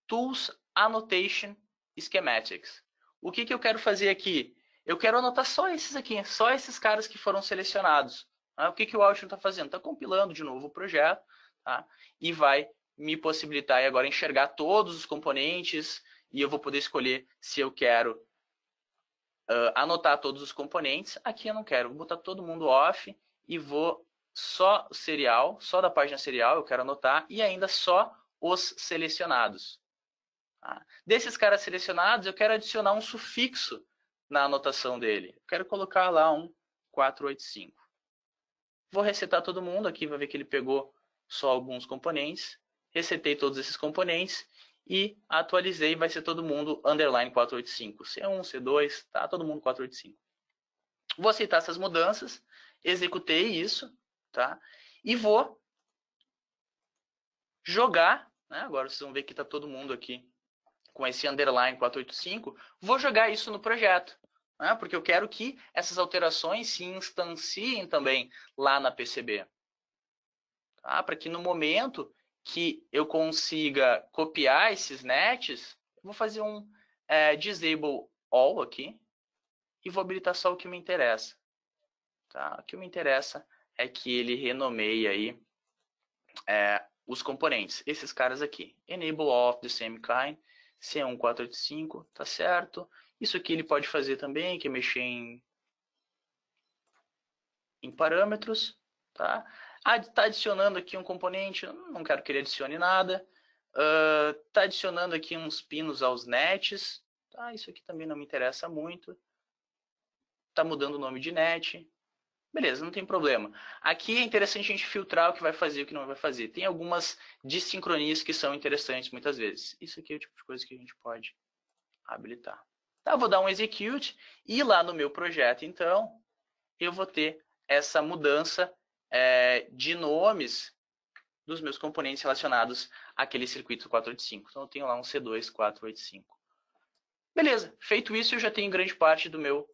Tools Annotation Schematics. O que, que eu quero fazer aqui? Eu quero anotar só esses aqui, só esses caras que foram selecionados. Tá? O que, que o Altium está fazendo? Está compilando de novo o projeto tá? e vai me possibilitar agora enxergar todos os componentes e eu vou poder escolher se eu quero uh, anotar todos os componentes. Aqui eu não quero, vou botar todo mundo off e vou só serial, só da página serial eu quero anotar e ainda só os selecionados. Tá? Desses caras selecionados, eu quero adicionar um sufixo na anotação dele. Eu quero colocar lá um 485. Vou resetar todo mundo aqui, vai ver que ele pegou só alguns componentes. Resetei todos esses componentes e atualizei, vai ser todo mundo underline 485, C1, C2, tá todo mundo 485. Vou aceitar essas mudanças, executei isso, tá? E vou jogar, né? agora vocês vão ver que tá todo mundo aqui com esse underline 485, vou jogar isso no projeto, né? porque eu quero que essas alterações se instanciem também lá na PCB. Tá? Para que no momento que eu consiga copiar esses nets, vou fazer um é, disable all aqui e vou habilitar só o que me interessa. Tá? O que me interessa é que ele renomeie aí é, os componentes, esses caras aqui. Enable all the same kind, C1485, tá certo? Isso aqui ele pode fazer também, que é mexer em, em parâmetros, tá? está adicionando aqui um componente, não quero que ele adicione nada. Está ah, uh, adicionando aqui uns pinos aos nets. Tá, isso aqui também não me interessa muito. Está mudando o nome de net. Beleza, não tem problema. Aqui é interessante a gente filtrar o que vai fazer e o que não vai fazer. Tem algumas dissincronias que são interessantes muitas vezes. Isso aqui é o tipo de coisa que a gente pode habilitar. Tá, vou dar um execute e lá no meu projeto, então, eu vou ter essa mudança é, de nomes dos meus componentes relacionados àquele circuito 485. Então, eu tenho lá um C2 485. Beleza, feito isso, eu já tenho grande parte do meu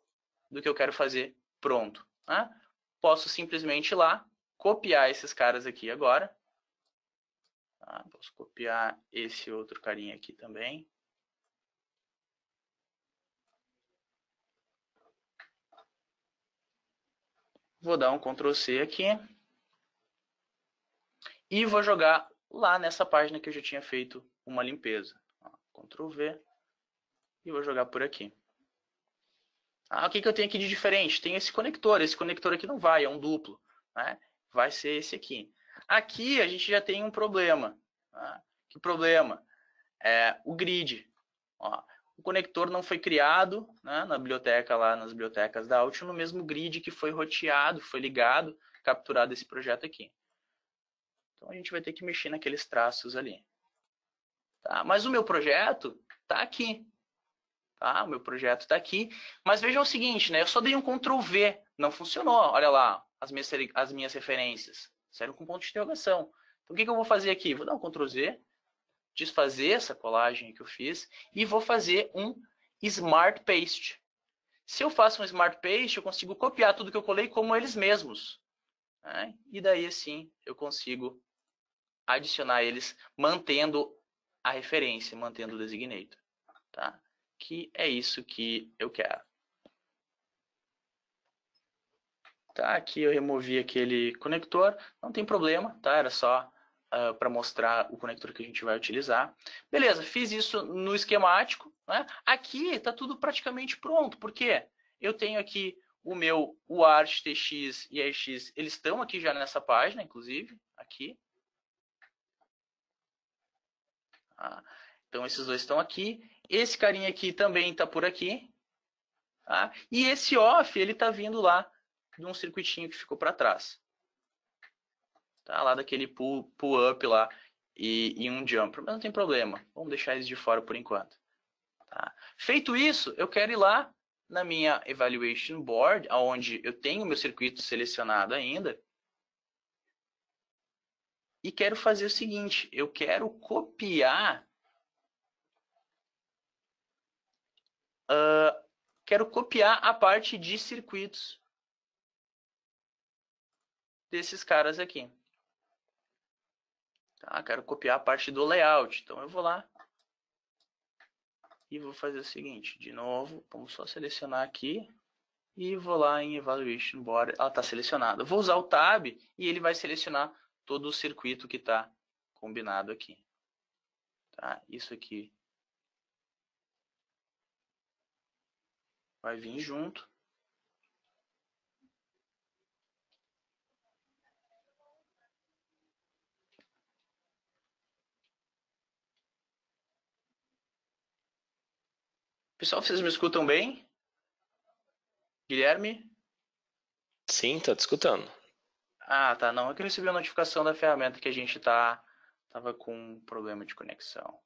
do que eu quero fazer pronto. Né? Posso simplesmente ir lá, copiar esses caras aqui agora. Tá? Posso copiar esse outro carinha aqui também. Vou dar um Ctrl C aqui. E vou jogar lá nessa página que eu já tinha feito uma limpeza. Ctrl V e vou jogar por aqui. Ah, o que, que eu tenho aqui de diferente? Tem esse conector. Esse conector aqui não vai, é um duplo. Né? Vai ser esse aqui. Aqui a gente já tem um problema. Né? Que problema? É o grid. Ó, o conector não foi criado né, na biblioteca lá, nas bibliotecas da Altio, no mesmo grid que foi roteado, foi ligado, capturado esse projeto aqui. Então a gente vai ter que mexer naqueles traços ali. Tá? Mas o meu projeto está aqui. Tá? O meu projeto está aqui. Mas vejam o seguinte, né? Eu só dei um Ctrl V, não funcionou. Olha lá as minhas, as minhas referências. Saíram com ponto de interrogação. Então o que, que eu vou fazer aqui? Vou dar um Ctrl Z, desfazer essa colagem que eu fiz e vou fazer um Smart Paste. Se eu faço um Smart Paste, eu consigo copiar tudo que eu colei como eles mesmos. Né? E daí, assim, eu consigo adicionar eles mantendo a referência, mantendo o designator, tá? Que é isso que eu quero. Tá, aqui eu removi aquele conector, não tem problema, tá? Era só uh, ah, para mostrar o conector que a gente vai utilizar. Beleza, fiz isso no esquemático, né? Aqui está tudo praticamente pronto, porque eu tenho aqui o meu UART, TX e AX, eles estão aqui já nessa página, inclusive, aqui, Tá? Então, esses dois estão aqui. Esse carinha aqui também está por aqui. Tá? E esse off, ele está vindo lá de um circuitinho que ficou para trás. Tá? Lá daquele pull-up pull lá e, e, um jumper. Mas não tem problema. Vamos deixar eles de fora por enquanto. Tá? Feito isso, eu quero ir lá na minha Evaluation Board, onde eu tenho meu circuito selecionado ainda, e quero fazer o seguinte, eu quero copiar uh, quero copiar a parte de circuitos desses caras aqui. Tá, quero copiar a parte do layout, então eu vou lá e vou fazer o seguinte, de novo, vamos só selecionar aqui e vou lá em Evaluation board ela está selecionada. Vou usar o Tab e ele vai selecionar todo o circuito que está combinado aqui. Tá? Isso aqui vai vir junto. Pessoal, vocês me escutam bem? Guilherme? Sim, tá te escutando. Ah, tá, não. É que recebi a notificação da ferramenta que a gente tá tava com um problema de conexão.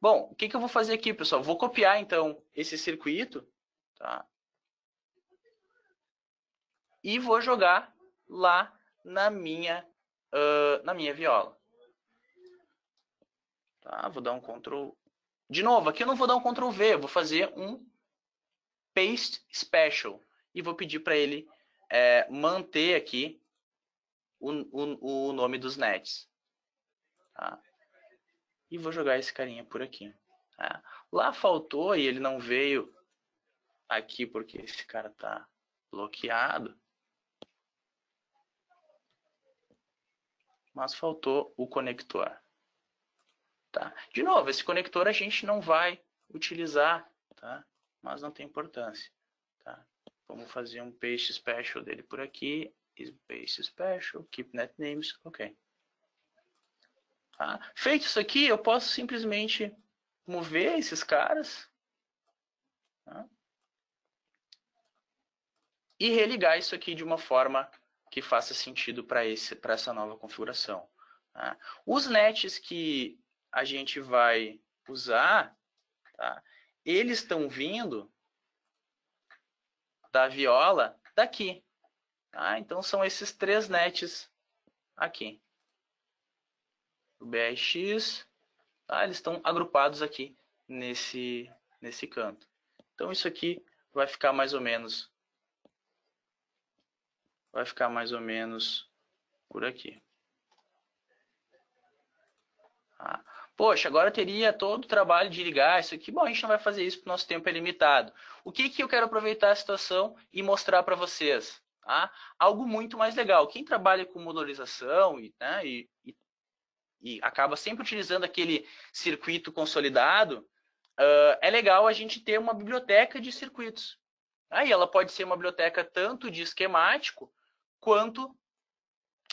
Bom, o que, que eu vou fazer aqui, pessoal? Vou copiar, então, esse circuito, tá? E vou jogar lá na minha, uh, na minha viola. Tá? Vou dar um Ctrl... De novo, aqui eu não vou dar um control V, eu vou fazer um Paste Special. E vou pedir para ele é, manter aqui o, o, nome dos nets. Tá? E vou jogar esse carinha por aqui. Tá? Lá faltou e ele não veio aqui porque esse cara tá bloqueado. Mas faltou o conector. Tá? De novo, esse conector a gente não vai utilizar, tá? mas não tem importância. Tá? Vamos fazer um peixe special dele por aqui is base special, keep net names, ok. Tá? Feito isso aqui, eu posso simplesmente mover esses caras tá? e religar isso aqui de uma forma que faça sentido para essa nova configuração. Tá? Os nets que a gente vai usar, tá? eles estão vindo da viola daqui. Ah, então são esses três nets aqui. O BRX, ah, tá? eles estão agrupados aqui nesse, nesse canto. Então isso aqui vai ficar mais ou menos vai ficar mais ou menos por aqui. Ah, poxa, agora teria todo o trabalho de ligar isso aqui. Bom, a gente não vai fazer isso porque o nosso tempo é limitado. O que, que eu quero aproveitar a situação e mostrar para vocês? Tá? Algo muito mais legal. Quem trabalha com modularização e, né, e, e, e acaba sempre utilizando aquele circuito consolidado, uh, é legal a gente ter uma biblioteca de circuitos. Aí né? ela pode ser uma biblioteca tanto de esquemático quanto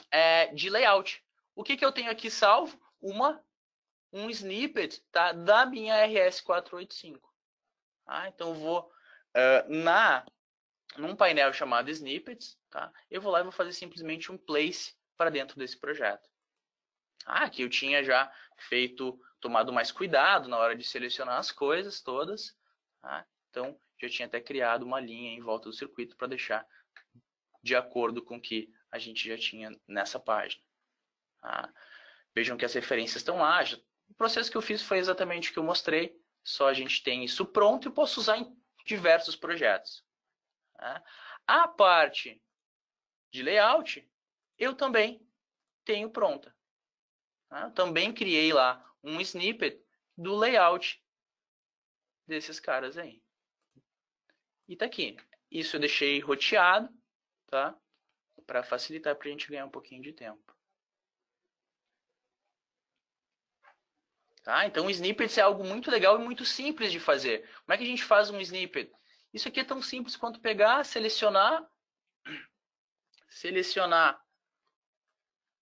é, de layout. O que, que eu tenho aqui salvo? Uma, um snippet tá, da minha RS485. Ah, então, eu vou uh, na num painel chamado Snippets, tá? eu vou lá e vou fazer simplesmente um place para dentro desse projeto. Ah, aqui eu tinha já feito, tomado mais cuidado na hora de selecionar as coisas todas. Tá? Então, já tinha até criado uma linha em volta do circuito para deixar de acordo com o que a gente já tinha nessa página. Tá? Vejam que as referências estão lá. O processo que eu fiz foi exatamente o que eu mostrei, só a gente tem isso pronto e posso usar em diversos projetos. Né? A parte de layout, eu também tenho pronta. Né? Também criei lá um snippet do layout desses caras aí. E tá aqui. Isso eu deixei roteado, tá? Para facilitar para a gente ganhar um pouquinho de tempo. Tá? Então, snippets é algo muito legal e muito simples de fazer. Como é que a gente faz um snippet? Isso aqui é tão simples quanto pegar, selecionar, selecionar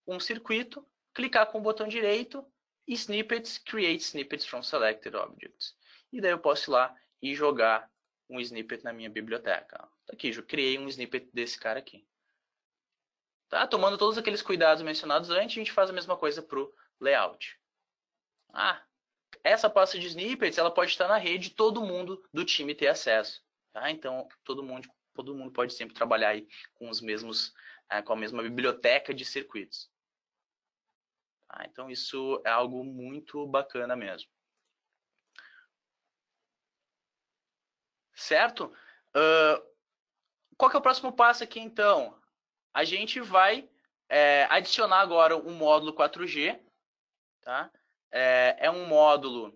um circuito, clicar com o botão direito e snippets, create snippets from selected objects. E daí eu posso ir lá e jogar um snippet na minha biblioteca. Tá aqui, eu criei um snippet desse cara aqui. Tá? Tomando todos aqueles cuidados mencionados antes, a gente faz a mesma coisa para o layout. Ah, essa pasta de snippets ela pode estar na rede, todo mundo do time ter acesso. Tá? Então, todo mundo, todo mundo pode sempre trabalhar aí com, os mesmos, é, com a mesma biblioteca de circuitos. Tá? Então, isso é algo muito bacana mesmo. Certo? Uh, qual que é o próximo passo aqui, então? A gente vai é, adicionar agora um módulo 4G. Tá? É, é um módulo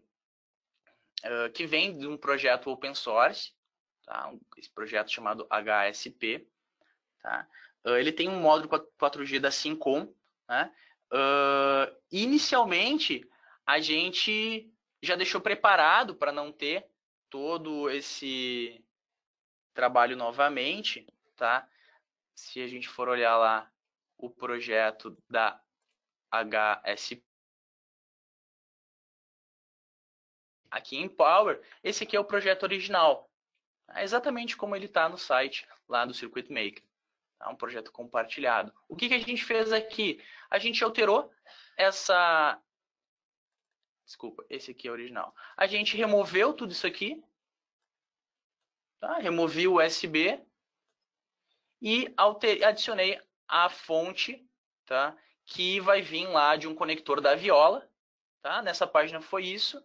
uh, que vem de um projeto open source tá? esse projeto chamado HSP. Tá? Uh, ele tem um módulo 4G da Syncom. Né? Uh, inicialmente, a gente já deixou preparado para não ter todo esse trabalho novamente, tá? Se a gente for olhar lá o projeto da HSP aqui em Power, esse aqui é o projeto original, é exatamente como ele está no site lá do Circuit Maker. É um projeto compartilhado. O que, que a gente fez aqui? A gente alterou essa... Desculpa, esse aqui é original. A gente removeu tudo isso aqui. Tá? Removi o USB e alter... adicionei a fonte tá? que vai vir lá de um conector da viola. Tá? Nessa página foi isso.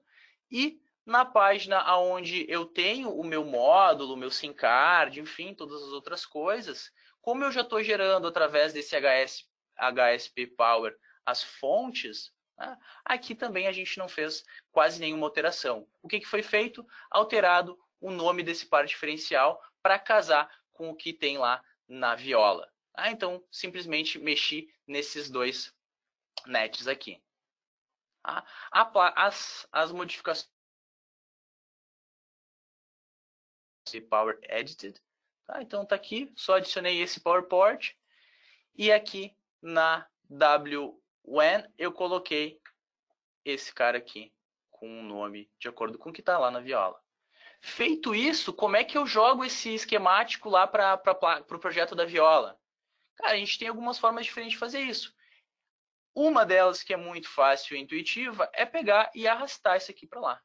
E na página onde eu tenho o meu módulo, o meu SIM card, enfim, todas as outras coisas, como eu já estou gerando através desse HS, HSP Power as fontes, né, aqui também a gente não fez quase nenhuma alteração. O que, que foi feito? Alterado o nome desse par diferencial para casar com o que tem lá na viola. Ah, então, simplesmente mexi nesses dois nets aqui. Ah, a, as, as modificações esse Power Edited. Tá? Então tá aqui, só adicionei esse PowerPoint e aqui na WWAN eu coloquei esse cara aqui com o um nome de acordo com o que está lá na viola. Feito isso, como é que eu jogo esse esquemático lá para o pro projeto da viola? Cara, a gente tem algumas formas diferentes de fazer isso. Uma delas que é muito fácil e intuitiva é pegar e arrastar isso aqui para lá.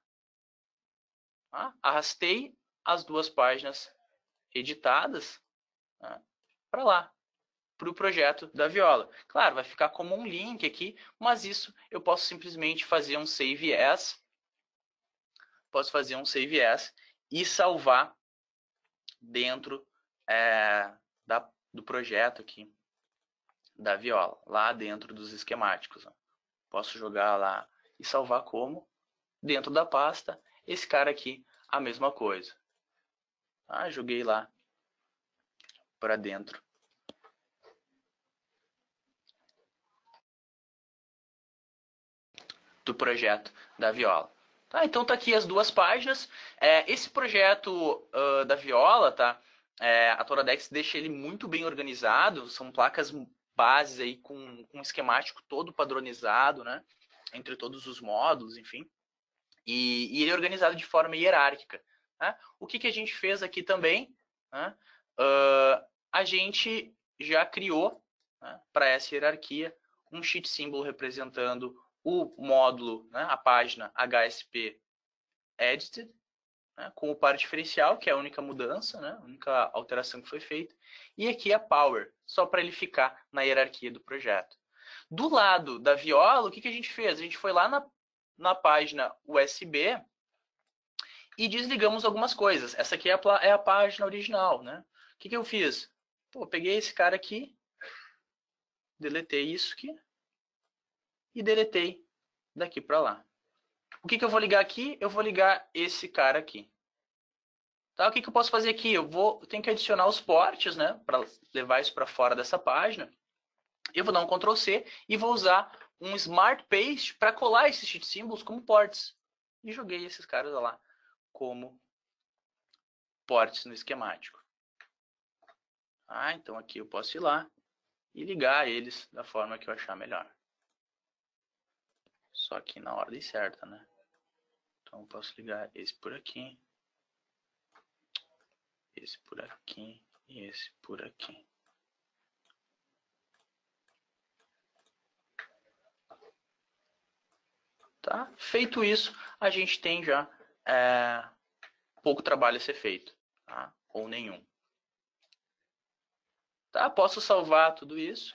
Tá? Arrastei, as duas páginas editadas né, para lá, para o projeto da viola. Claro, vai ficar como um link aqui, mas isso eu posso simplesmente fazer um save as, posso fazer um save as e salvar dentro é, da, do projeto aqui da viola, lá dentro dos esquemáticos. Ó. Né. Posso jogar lá e salvar como dentro da pasta. Esse cara aqui, a mesma coisa. Ah, joguei lá para dentro. Do projeto da viola. Tá, então tá aqui as duas páginas. É, esse projeto uh, da viola, tá? É, a Toradex deixa ele muito bem organizado, são placas bases aí com, com um esquemático todo padronizado, né? Entre todos os módulos, enfim. E, e ele é organizado de forma hierárquica. Né? O que, que a gente fez aqui também? Né? Uh, a gente já criou né, para essa hierarquia um cheat símbolo representando o módulo, né, a página HSP edited, né, com o par diferencial, que é a única mudança, né, a única alteração que foi feita, e aqui a power, só para ele ficar na hierarquia do projeto. Do lado da viola, o que, que a gente fez? A gente foi lá na, na página USB e desligamos algumas coisas. Essa aqui é a, é a página original, né? O que, que eu fiz? Pô, peguei esse cara aqui, deletei isso aqui e deletei daqui para lá. O que, que eu vou ligar aqui? Eu vou ligar esse cara aqui. Tá, o que, que eu posso fazer aqui? Eu vou, eu tenho que adicionar os portes, né? Para levar isso para fora dessa página. Eu vou dar um Ctrl C e vou usar um Smart Paste para colar esses símbolos como portes. E joguei esses caras lá como portes no esquemático. Ah, então aqui eu posso ir lá e ligar eles da forma que eu achar melhor. Só que na ordem certa, né? Então eu posso ligar esse por aqui, esse por aqui e esse por aqui. Tá? Feito isso, a gente tem já é, pouco trabalho a ser feito, tá? ou nenhum. Tá? Posso salvar tudo isso.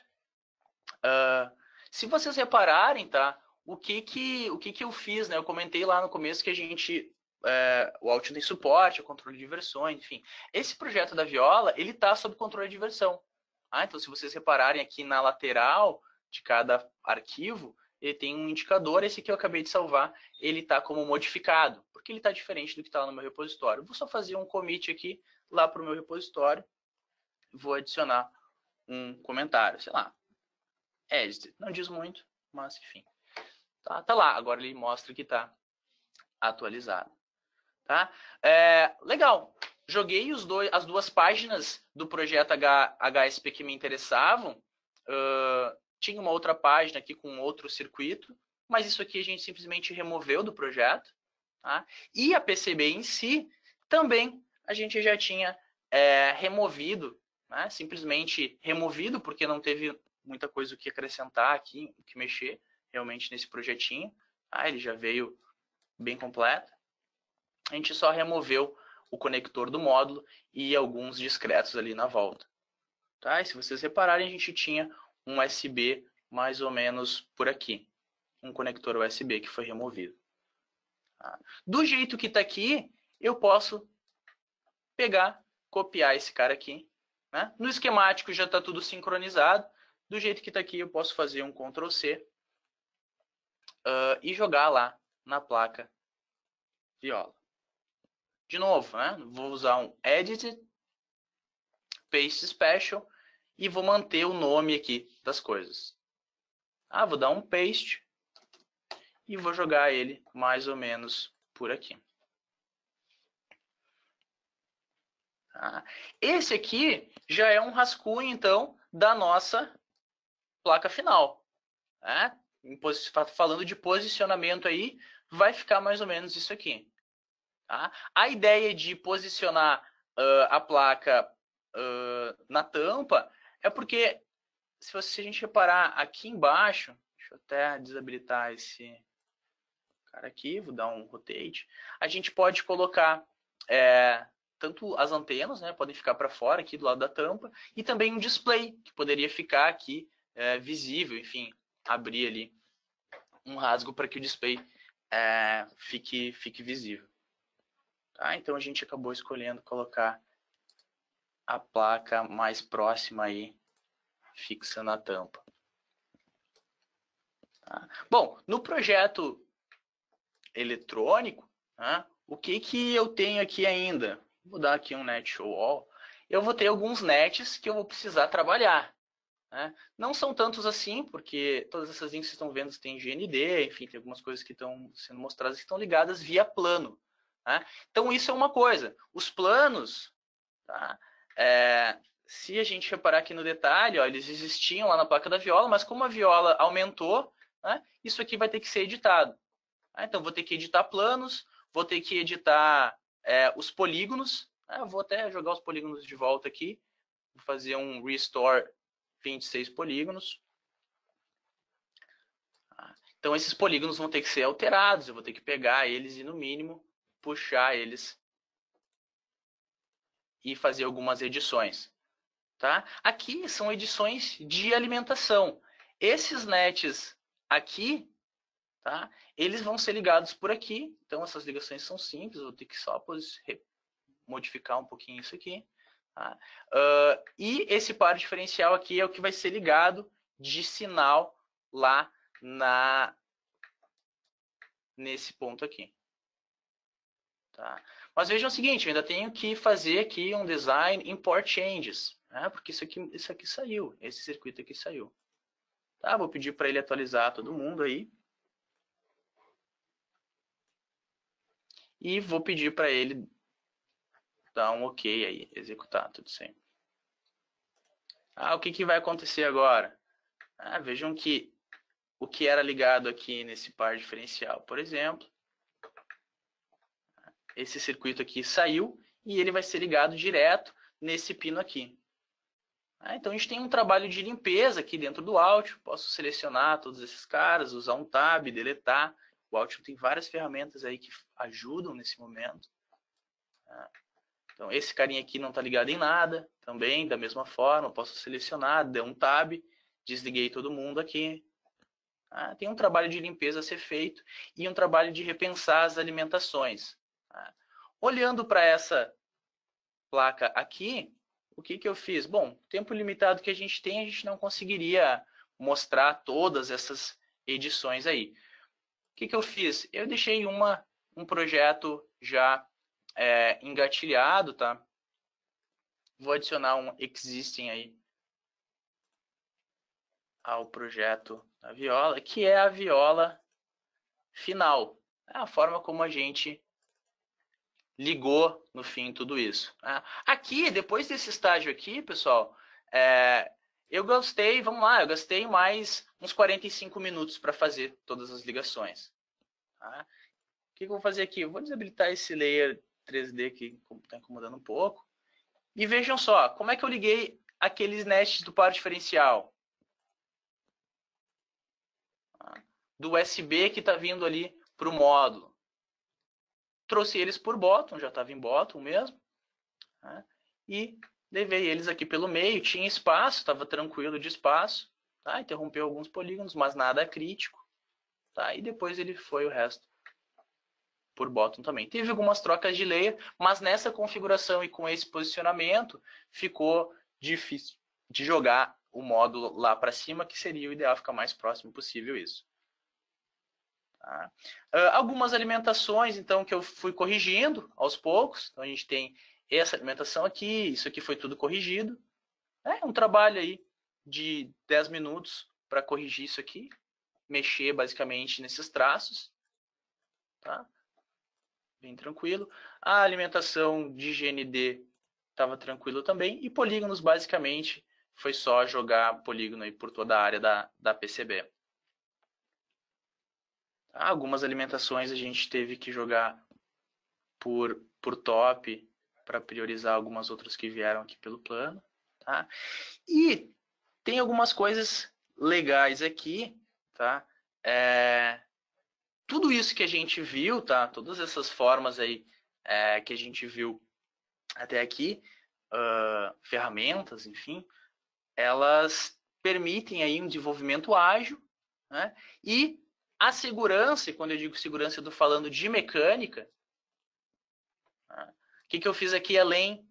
Uh, se vocês repararem, tá? O que que, o que que eu fiz, né? Eu comentei lá no começo que a gente... É, o Alt tem suporte, o controle de versões, enfim. Esse projeto da Viola, ele está sob controle de versão. Ah, então, se vocês repararem aqui na lateral de cada arquivo, ele tem um indicador, esse que eu acabei de salvar, ele está como modificado, porque ele está diferente do que está lá no meu repositório. Vou só fazer um commit aqui lá para o meu repositório, vou adicionar um comentário, sei lá, É, não diz muito, mas enfim. Tá, tá lá, agora ele mostra que está atualizado. Tá? É, legal, joguei os dois, as duas páginas do projeto H, HSP que me interessavam, uh, tinha uma outra página aqui com outro circuito, mas isso aqui a gente simplesmente removeu do projeto. Tá? E a PCB em si também a gente já tinha é, removido, né? simplesmente removido, porque não teve muita coisa o que acrescentar aqui, o que mexer realmente nesse projetinho. Ah, Ele já veio bem completo. A gente só removeu o conector do módulo e alguns discretos ali na volta. Tá? E se vocês repararem, a gente tinha um USB mais ou menos por aqui. Um conector USB que foi removido. Tá? Do jeito que está aqui, eu posso pegar, copiar esse cara aqui. Né? No esquemático já está tudo sincronizado. Do jeito que está aqui, eu posso fazer um Ctrl+C uh, e jogar lá na placa viola. De novo, né? vou usar um Edit, Paste Special, e vou manter o nome aqui das coisas. Ah, vou dar um paste e vou jogar ele mais ou menos por aqui. Tá? Esse aqui já é um rascunho, então, da nossa placa final. Né? Falando de posicionamento aí, vai ficar mais ou menos isso aqui. Tá? A ideia de posicionar uh, a placa uh, na tampa é porque, se, você, se a gente reparar aqui embaixo, deixa eu até desabilitar esse cara aqui, vou dar um rotate, a gente pode colocar é, tanto as antenas, né, podem ficar para fora aqui do lado da tampa, e também um display, que poderia ficar aqui é, visível, enfim, abrir ali um rasgo para que o display é, fique, fique visível. Tá? Então a gente acabou escolhendo colocar a placa mais próxima aí, fixando a tampa. Tá? Bom, no projeto eletrônico, né, o que, que eu tenho aqui ainda? Vou dar aqui um net show all. Eu vou ter alguns nets que eu vou precisar trabalhar. Né? Não são tantos assim, porque todas essas linhas que estão vendo tem GND, enfim, tem algumas coisas que estão sendo mostradas que estão ligadas via plano. Né? Então, isso é uma coisa. Os planos, tá? É, se a gente reparar aqui no detalhe, ó, eles existiam lá na placa da viola, mas como a viola aumentou, né, isso aqui vai ter que ser editado. Ah, então, vou ter que editar planos, vou ter que editar é, os polígonos. Ah, vou até jogar os polígonos de volta aqui. Vou fazer um restore 26 polígonos. Ah, então, esses polígonos vão ter que ser alterados. Eu vou ter que pegar eles e, no mínimo, puxar eles e fazer algumas edições. Tá? Aqui são edições de alimentação. Esses nets aqui, tá? eles vão ser ligados por aqui. Então, essas ligações são simples, vou ter que só modificar um pouquinho isso aqui. Tá? Uh, e esse par diferencial aqui é o que vai ser ligado de sinal lá na nesse ponto aqui. Tá? Mas vejam o seguinte, eu ainda tenho que fazer aqui um design import changes, né? porque isso aqui, isso aqui saiu, esse circuito aqui saiu. Tá, vou pedir para ele atualizar todo mundo aí. E vou pedir para ele dar um OK aí, executar tudo sempre. Ah, o que, que vai acontecer agora? Ah, vejam que o que era ligado aqui nesse par diferencial, por exemplo, esse circuito aqui saiu e ele vai ser ligado direto nesse pino aqui. Ah, então a gente tem um trabalho de limpeza aqui dentro do Alt. posso selecionar todos esses caras, usar um tab, deletar. O Alt tem várias ferramentas aí que ajudam nesse momento. Ah, então esse carinha aqui não está ligado em nada, também da mesma forma, posso selecionar, dar um tab, desliguei todo mundo aqui. Ah, tem um trabalho de limpeza a ser feito e um trabalho de repensar as alimentações. Né? Olhando para essa placa aqui, o que, que eu fiz? Bom, tempo limitado que a gente tem, a gente não conseguiria mostrar todas essas edições aí. O que, que eu fiz? Eu deixei uma, um projeto já é, engatilhado, tá? Vou adicionar um existing aí ao projeto da viola, que é a viola final. É a forma como a gente ligou no fim tudo isso. Né? Aqui, depois desse estágio aqui, pessoal, é, eu gastei, vamos lá, eu gastei mais uns 45 minutos para fazer todas as ligações. Tá? O que, que, eu vou fazer aqui? Eu vou desabilitar esse layer 3D que está incomodando um pouco. E vejam só, como é que eu liguei aqueles nests do par diferencial? Do USB que está vindo ali para o módulo trouxe eles por Bottom, já estava em Bottom mesmo, né? e levei eles aqui pelo meio, tinha espaço, estava tranquilo de espaço, tá? interrompeu alguns polígonos, mas nada crítico, tá? e depois ele foi o resto por bottom também. Teve algumas trocas de layer, mas nessa configuração e com esse posicionamento, ficou difícil de jogar o módulo lá para cima, que seria o ideal ficar mais próximo possível isso. Tá? Uh, algumas alimentações, então, que eu fui corrigindo aos poucos. Então, a gente tem essa alimentação aqui, isso aqui foi tudo corrigido. É um trabalho aí de 10 minutos para corrigir isso aqui. Mexer, basicamente, nesses traços. Tá? Bem tranquilo. A alimentação de GND estava tranquilo também. E polígonos, basicamente, foi só jogar polígono aí por toda a área da, da PCB algumas alimentações a gente teve que jogar por, por top para priorizar algumas outras que vieram aqui pelo plano. Tá? E tem algumas coisas legais aqui, tá? É, tudo isso que a gente viu, tá? Todas essas formas aí é, que a gente viu até aqui, uh, ferramentas, enfim, elas permitem aí um desenvolvimento ágil, né? E a segurança, e quando eu digo segurança, eu estou falando de mecânica. Né? O que, que eu fiz aqui além,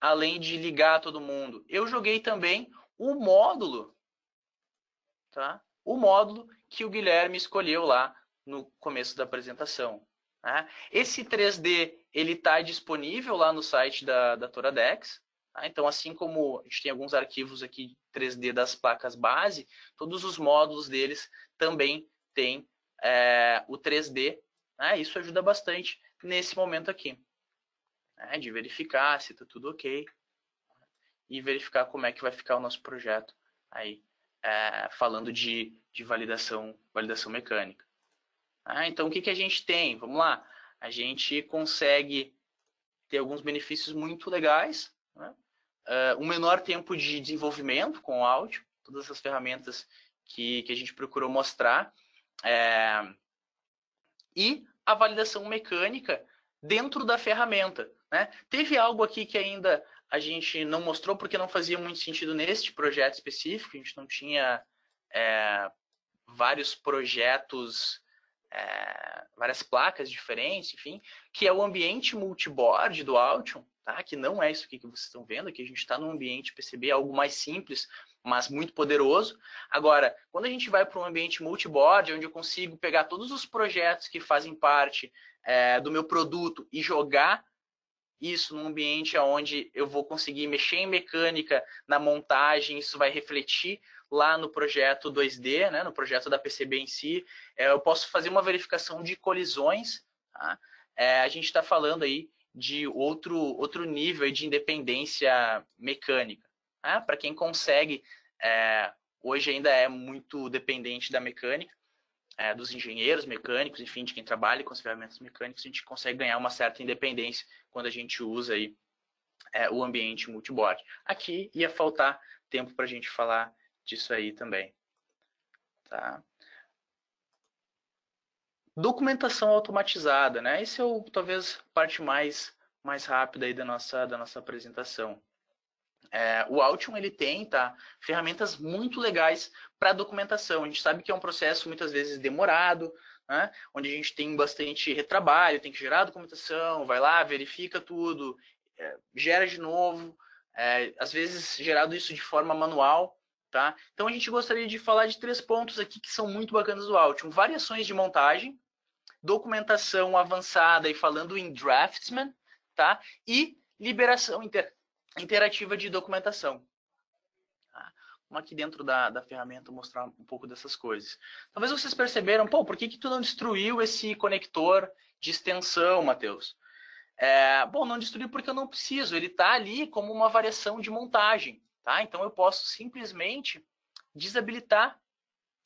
além de ligar todo mundo? Eu joguei também o módulo, tá? O módulo que o Guilherme escolheu lá no começo da apresentação. Né? Tá? Esse 3D ele está disponível lá no site da, da Toradex. Tá? Então, assim como a gente tem alguns arquivos aqui 3D das placas base, todos os módulos deles também tem é, o 3D. Né? Isso ajuda bastante nesse momento aqui, né? de verificar se está tudo ok e verificar como é que vai ficar o nosso projeto aí, é, falando de, de validação, validação mecânica. Ah, então, o que, que a gente tem? Vamos lá. A gente consegue ter alguns benefícios muito legais, né? uh, um menor tempo de desenvolvimento com o áudio, todas essas ferramentas que, que a gente procurou mostrar, é... E a validação mecânica dentro da ferramenta. Né? Teve algo aqui que ainda a gente não mostrou porque não fazia muito sentido neste projeto específico, a gente não tinha é, vários projetos, é, várias placas diferentes, enfim, que é o ambiente multiboard do Altium, tá? que não é isso aqui que vocês estão vendo, que a gente está no ambiente PCB, algo mais simples, mas muito poderoso. Agora, quando a gente vai para um ambiente multiboard, onde eu consigo pegar todos os projetos que fazem parte é, do meu produto e jogar isso num ambiente onde eu vou conseguir mexer em mecânica, na montagem, isso vai refletir lá no projeto 2D, né, no projeto da PCB em si. É, eu posso fazer uma verificação de colisões. Tá? É, a gente está falando aí de outro, outro nível de independência mecânica né? para quem consegue, é, hoje ainda é muito dependente da mecânica, é, dos engenheiros mecânicos, enfim, de quem trabalha com os ferramentas mecânicos, a gente consegue ganhar uma certa independência quando a gente usa aí, é, o ambiente multiboard. Aqui ia faltar tempo para a gente falar disso aí também. Tá? Documentação automatizada, né? Esse é o, talvez a parte mais, mais rápida aí da nossa, da nossa apresentação. É, o Altium ele tem tá, ferramentas muito legais para documentação. A gente sabe que é um processo muitas vezes demorado, né, onde a gente tem bastante retrabalho, tem que gerar documentação, vai lá, verifica tudo, é, gera de novo, é, às vezes gerado isso de forma manual. Tá? Então a gente gostaria de falar de três pontos aqui que são muito bacanas do Altium: variações de montagem, documentação avançada e falando em draftsman, tá? E liberação interna interativa de documentação. Tá? Vamos aqui dentro da, da ferramenta mostrar um pouco dessas coisas. Talvez vocês perceberam, pô, por que, que tu não destruiu esse conector de extensão, Matheus? É, bom, não destruí porque eu não preciso, ele está ali como uma variação de montagem. Tá? Então eu posso simplesmente desabilitar,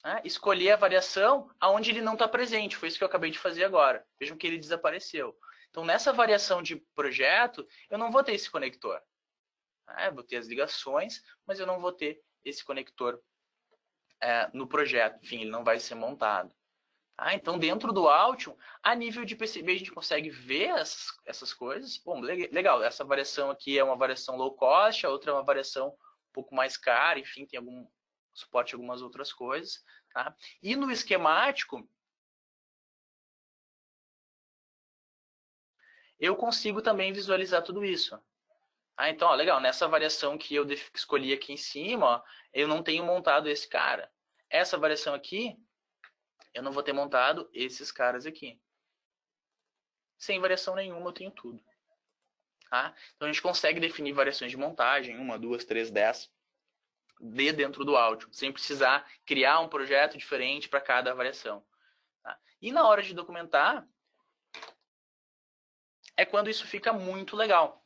né? escolher a variação aonde ele não está presente. Foi isso que eu acabei de fazer agora. Vejam que ele desapareceu. Então nessa variação de projeto, eu não vou ter esse conector vou né? ter as ligações, mas eu não vou ter esse conector é, no projeto. Enfim, ele não vai ser montado. Ah, então, dentro do Altium, a nível de PCB, a gente consegue ver essas, essas coisas. Bom, legal, essa variação aqui é uma variação low cost, a outra é uma variação um pouco mais cara, enfim, tem algum suporte a algumas outras coisas. Tá? E no esquemático, eu consigo também visualizar tudo isso. Ah, então, ó, legal, nessa variação que eu escolhi aqui em cima, ó, eu não tenho montado esse cara. Essa variação aqui, eu não vou ter montado esses caras aqui. Sem variação nenhuma, eu tenho tudo. Tá? Então, a gente consegue definir variações de montagem, uma, duas, três, dez, de dentro do áudio, sem precisar criar um projeto diferente para cada variação. Tá? E na hora de documentar, é quando isso fica muito legal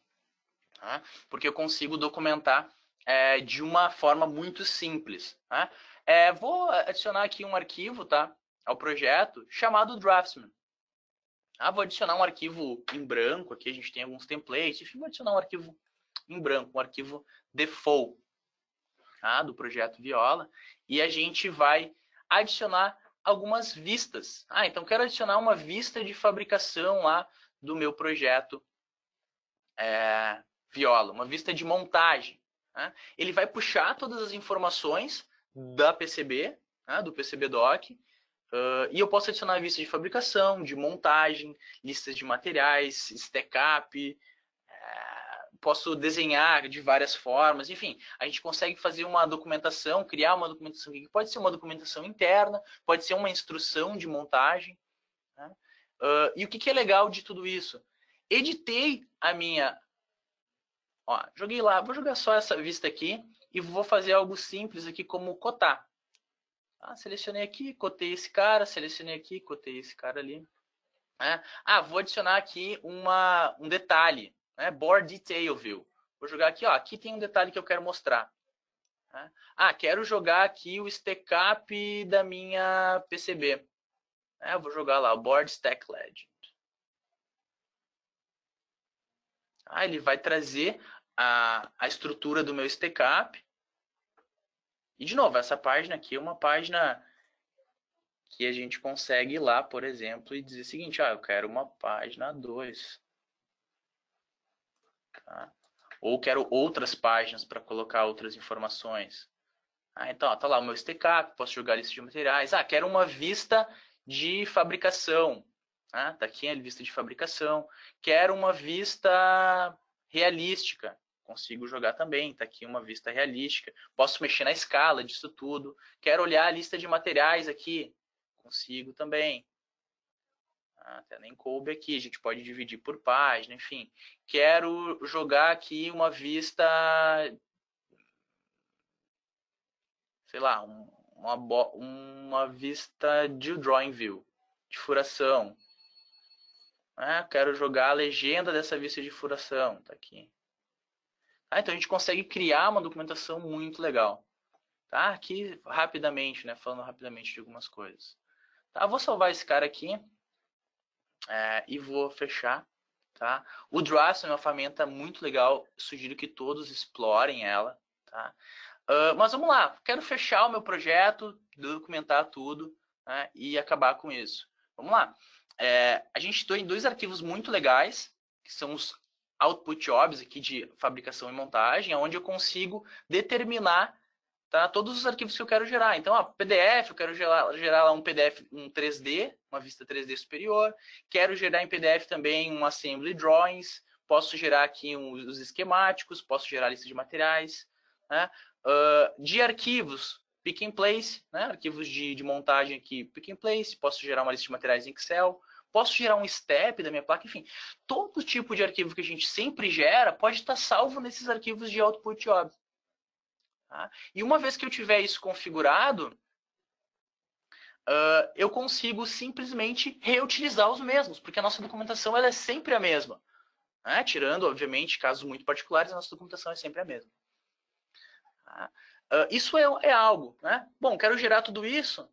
tá? porque eu consigo documentar é, de uma forma muito simples. Tá? É, vou adicionar aqui um arquivo tá? ao projeto chamado Draftsman. Ah, vou adicionar um arquivo em branco, aqui a gente tem alguns templates, enfim, vou adicionar um arquivo em branco, um arquivo default tá? do projeto Viola, e a gente vai adicionar algumas vistas. Ah, então quero adicionar uma vista de fabricação lá do meu projeto é, viola, uma vista de montagem. Né? Ele vai puxar todas as informações da PCB, né, do PCB DOC, uh, e eu posso adicionar a vista de fabricação, de montagem, listas de materiais, stack up, eh, posso desenhar de várias formas, enfim, a gente consegue fazer uma documentação, criar uma documentação que pode ser uma documentação interna, pode ser uma instrução de montagem. Né? Uh, e o que, que é legal de tudo isso? Editei a minha Ó, joguei lá, vou jogar só essa vista aqui e vou fazer algo simples aqui como cotar. Ah, selecionei aqui, cotei esse cara, selecionei aqui, cotei esse cara ali. Né? Ah, vou adicionar aqui uma, um detalhe, né? Board Detail View. Vou jogar aqui, ó, aqui tem um detalhe que eu quero mostrar. Né? Ah, quero jogar aqui o stack up da minha PCB. É, né? vou jogar lá, o Board Stack Legend. Ah, ele vai trazer a, a estrutura do meu STCAP. E, de novo, essa página aqui é uma página que a gente consegue ir lá, por exemplo, e dizer o seguinte, ah, eu quero uma página 2. Tá? Ou quero outras páginas para colocar outras informações. Ah, então, está tá lá o meu STK, posso jogar lista de materiais. Ah, quero uma vista de fabricação. Ah, tá aqui a lista de fabricação. Quero uma vista realística consigo jogar também, está aqui uma vista realística, posso mexer na escala disso tudo, quero olhar a lista de materiais aqui, consigo também. Ah, até nem coube aqui, a gente pode dividir por página, enfim. Quero jogar aqui uma vista, sei lá, uma, uma vista de drawing view, de furação. Ah, quero jogar a legenda dessa vista de furação, tá aqui. Tá? Então a gente consegue criar uma documentação muito legal. Tá? Aqui rapidamente, né? falando rapidamente de algumas coisas. Tá? Vou salvar esse cara aqui é, e vou fechar. Tá? O Draft é uma ferramenta muito legal, sugiro que todos explorem ela. Tá? Uh, mas vamos lá, quero fechar o meu projeto, documentar tudo né, e acabar com isso. Vamos lá. É, a gente tem dois arquivos muito legais, que são os output jobs aqui de fabricação e montagem, é onde eu consigo determinar tá, todos os arquivos que eu quero gerar. Então, ó, PDF, eu quero gerar, gerar lá um PDF, um 3D, uma vista 3D superior, quero gerar em PDF também um assembly drawings, posso gerar aqui um, os esquemáticos, posso gerar lista de materiais, né? Uh, de arquivos, pick and place, né? arquivos de, de montagem aqui, pick and place, posso gerar uma lista de materiais em Excel, posso gerar um step da minha placa, enfim, todo tipo de arquivo que a gente sempre gera pode estar salvo nesses arquivos de output job. Tá? E uma vez que eu tiver isso configurado, uh, eu consigo simplesmente reutilizar os mesmos, porque a nossa documentação ela é sempre a mesma. Né? Tirando, obviamente, casos muito particulares, a nossa documentação é sempre a mesma. Tá? Uh, isso é, é algo, né? Bom, quero gerar tudo isso,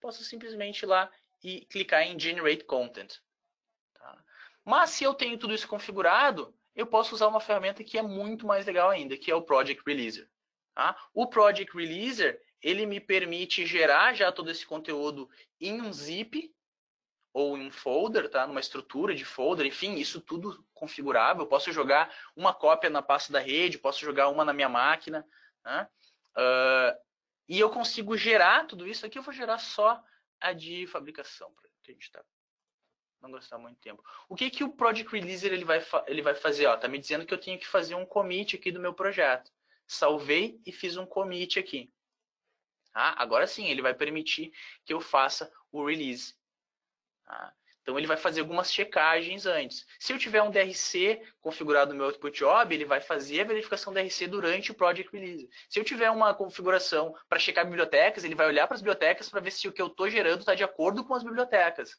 posso simplesmente ir lá e clicar em Generate Content. Tá? Mas se eu tenho tudo isso configurado, eu posso usar uma ferramenta que é muito mais legal ainda, que é o Project Releaser. Tá? O Project Releaser, ele me permite gerar já todo esse conteúdo em um zip ou em um folder, tá? numa estrutura de folder, enfim, isso tudo configurável. Eu posso jogar uma cópia na pasta da rede, posso jogar uma na minha máquina. Né? Uh, e eu consigo gerar tudo isso aqui, eu vou gerar só a de fabricação, que a gente está não gastar muito tempo. O que que o Project Releaser ele vai, ele vai fazer? Ó, tá me dizendo que eu tenho que fazer um commit aqui do meu projeto. Salvei e fiz um commit aqui. ah Agora sim, ele vai permitir que eu faça o release. Tá? Então ele vai fazer algumas checagens antes. Se eu tiver um DRC configurado no meu output job, ele vai fazer a verificação DRC durante o project release. Se eu tiver uma configuração para checar bibliotecas, ele vai olhar para as bibliotecas para ver se o que eu estou gerando está de acordo com as bibliotecas.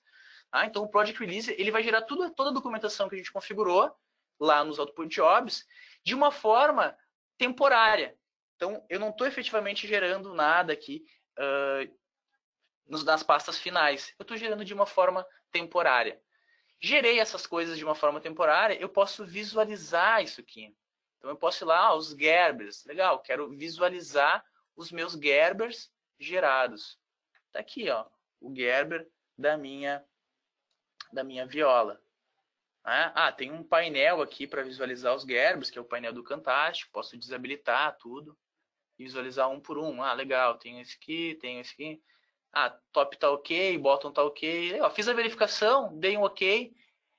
Ah, então o project release ele vai gerar tudo, toda a documentação que a gente configurou lá nos output jobs de uma forma temporária. Então eu não estou efetivamente gerando nada aqui. Uh, nos, nas pastas finais. Eu estou gerando de uma forma temporária. Gerei essas coisas de uma forma temporária, eu posso visualizar isso aqui. Então eu posso ir lá, ah, os Gerbers, legal, quero visualizar os meus Gerbers gerados. Tá aqui, ó, o Gerber da minha da minha viola. Né? Ah, tem um painel aqui para visualizar os Gerbers, que é o painel do Cantástico, posso desabilitar tudo e visualizar um por um. Ah, legal, tem esse aqui, tem esse aqui ah, top tá ok, bottom tá ok, legal, fiz a verificação, dei um ok,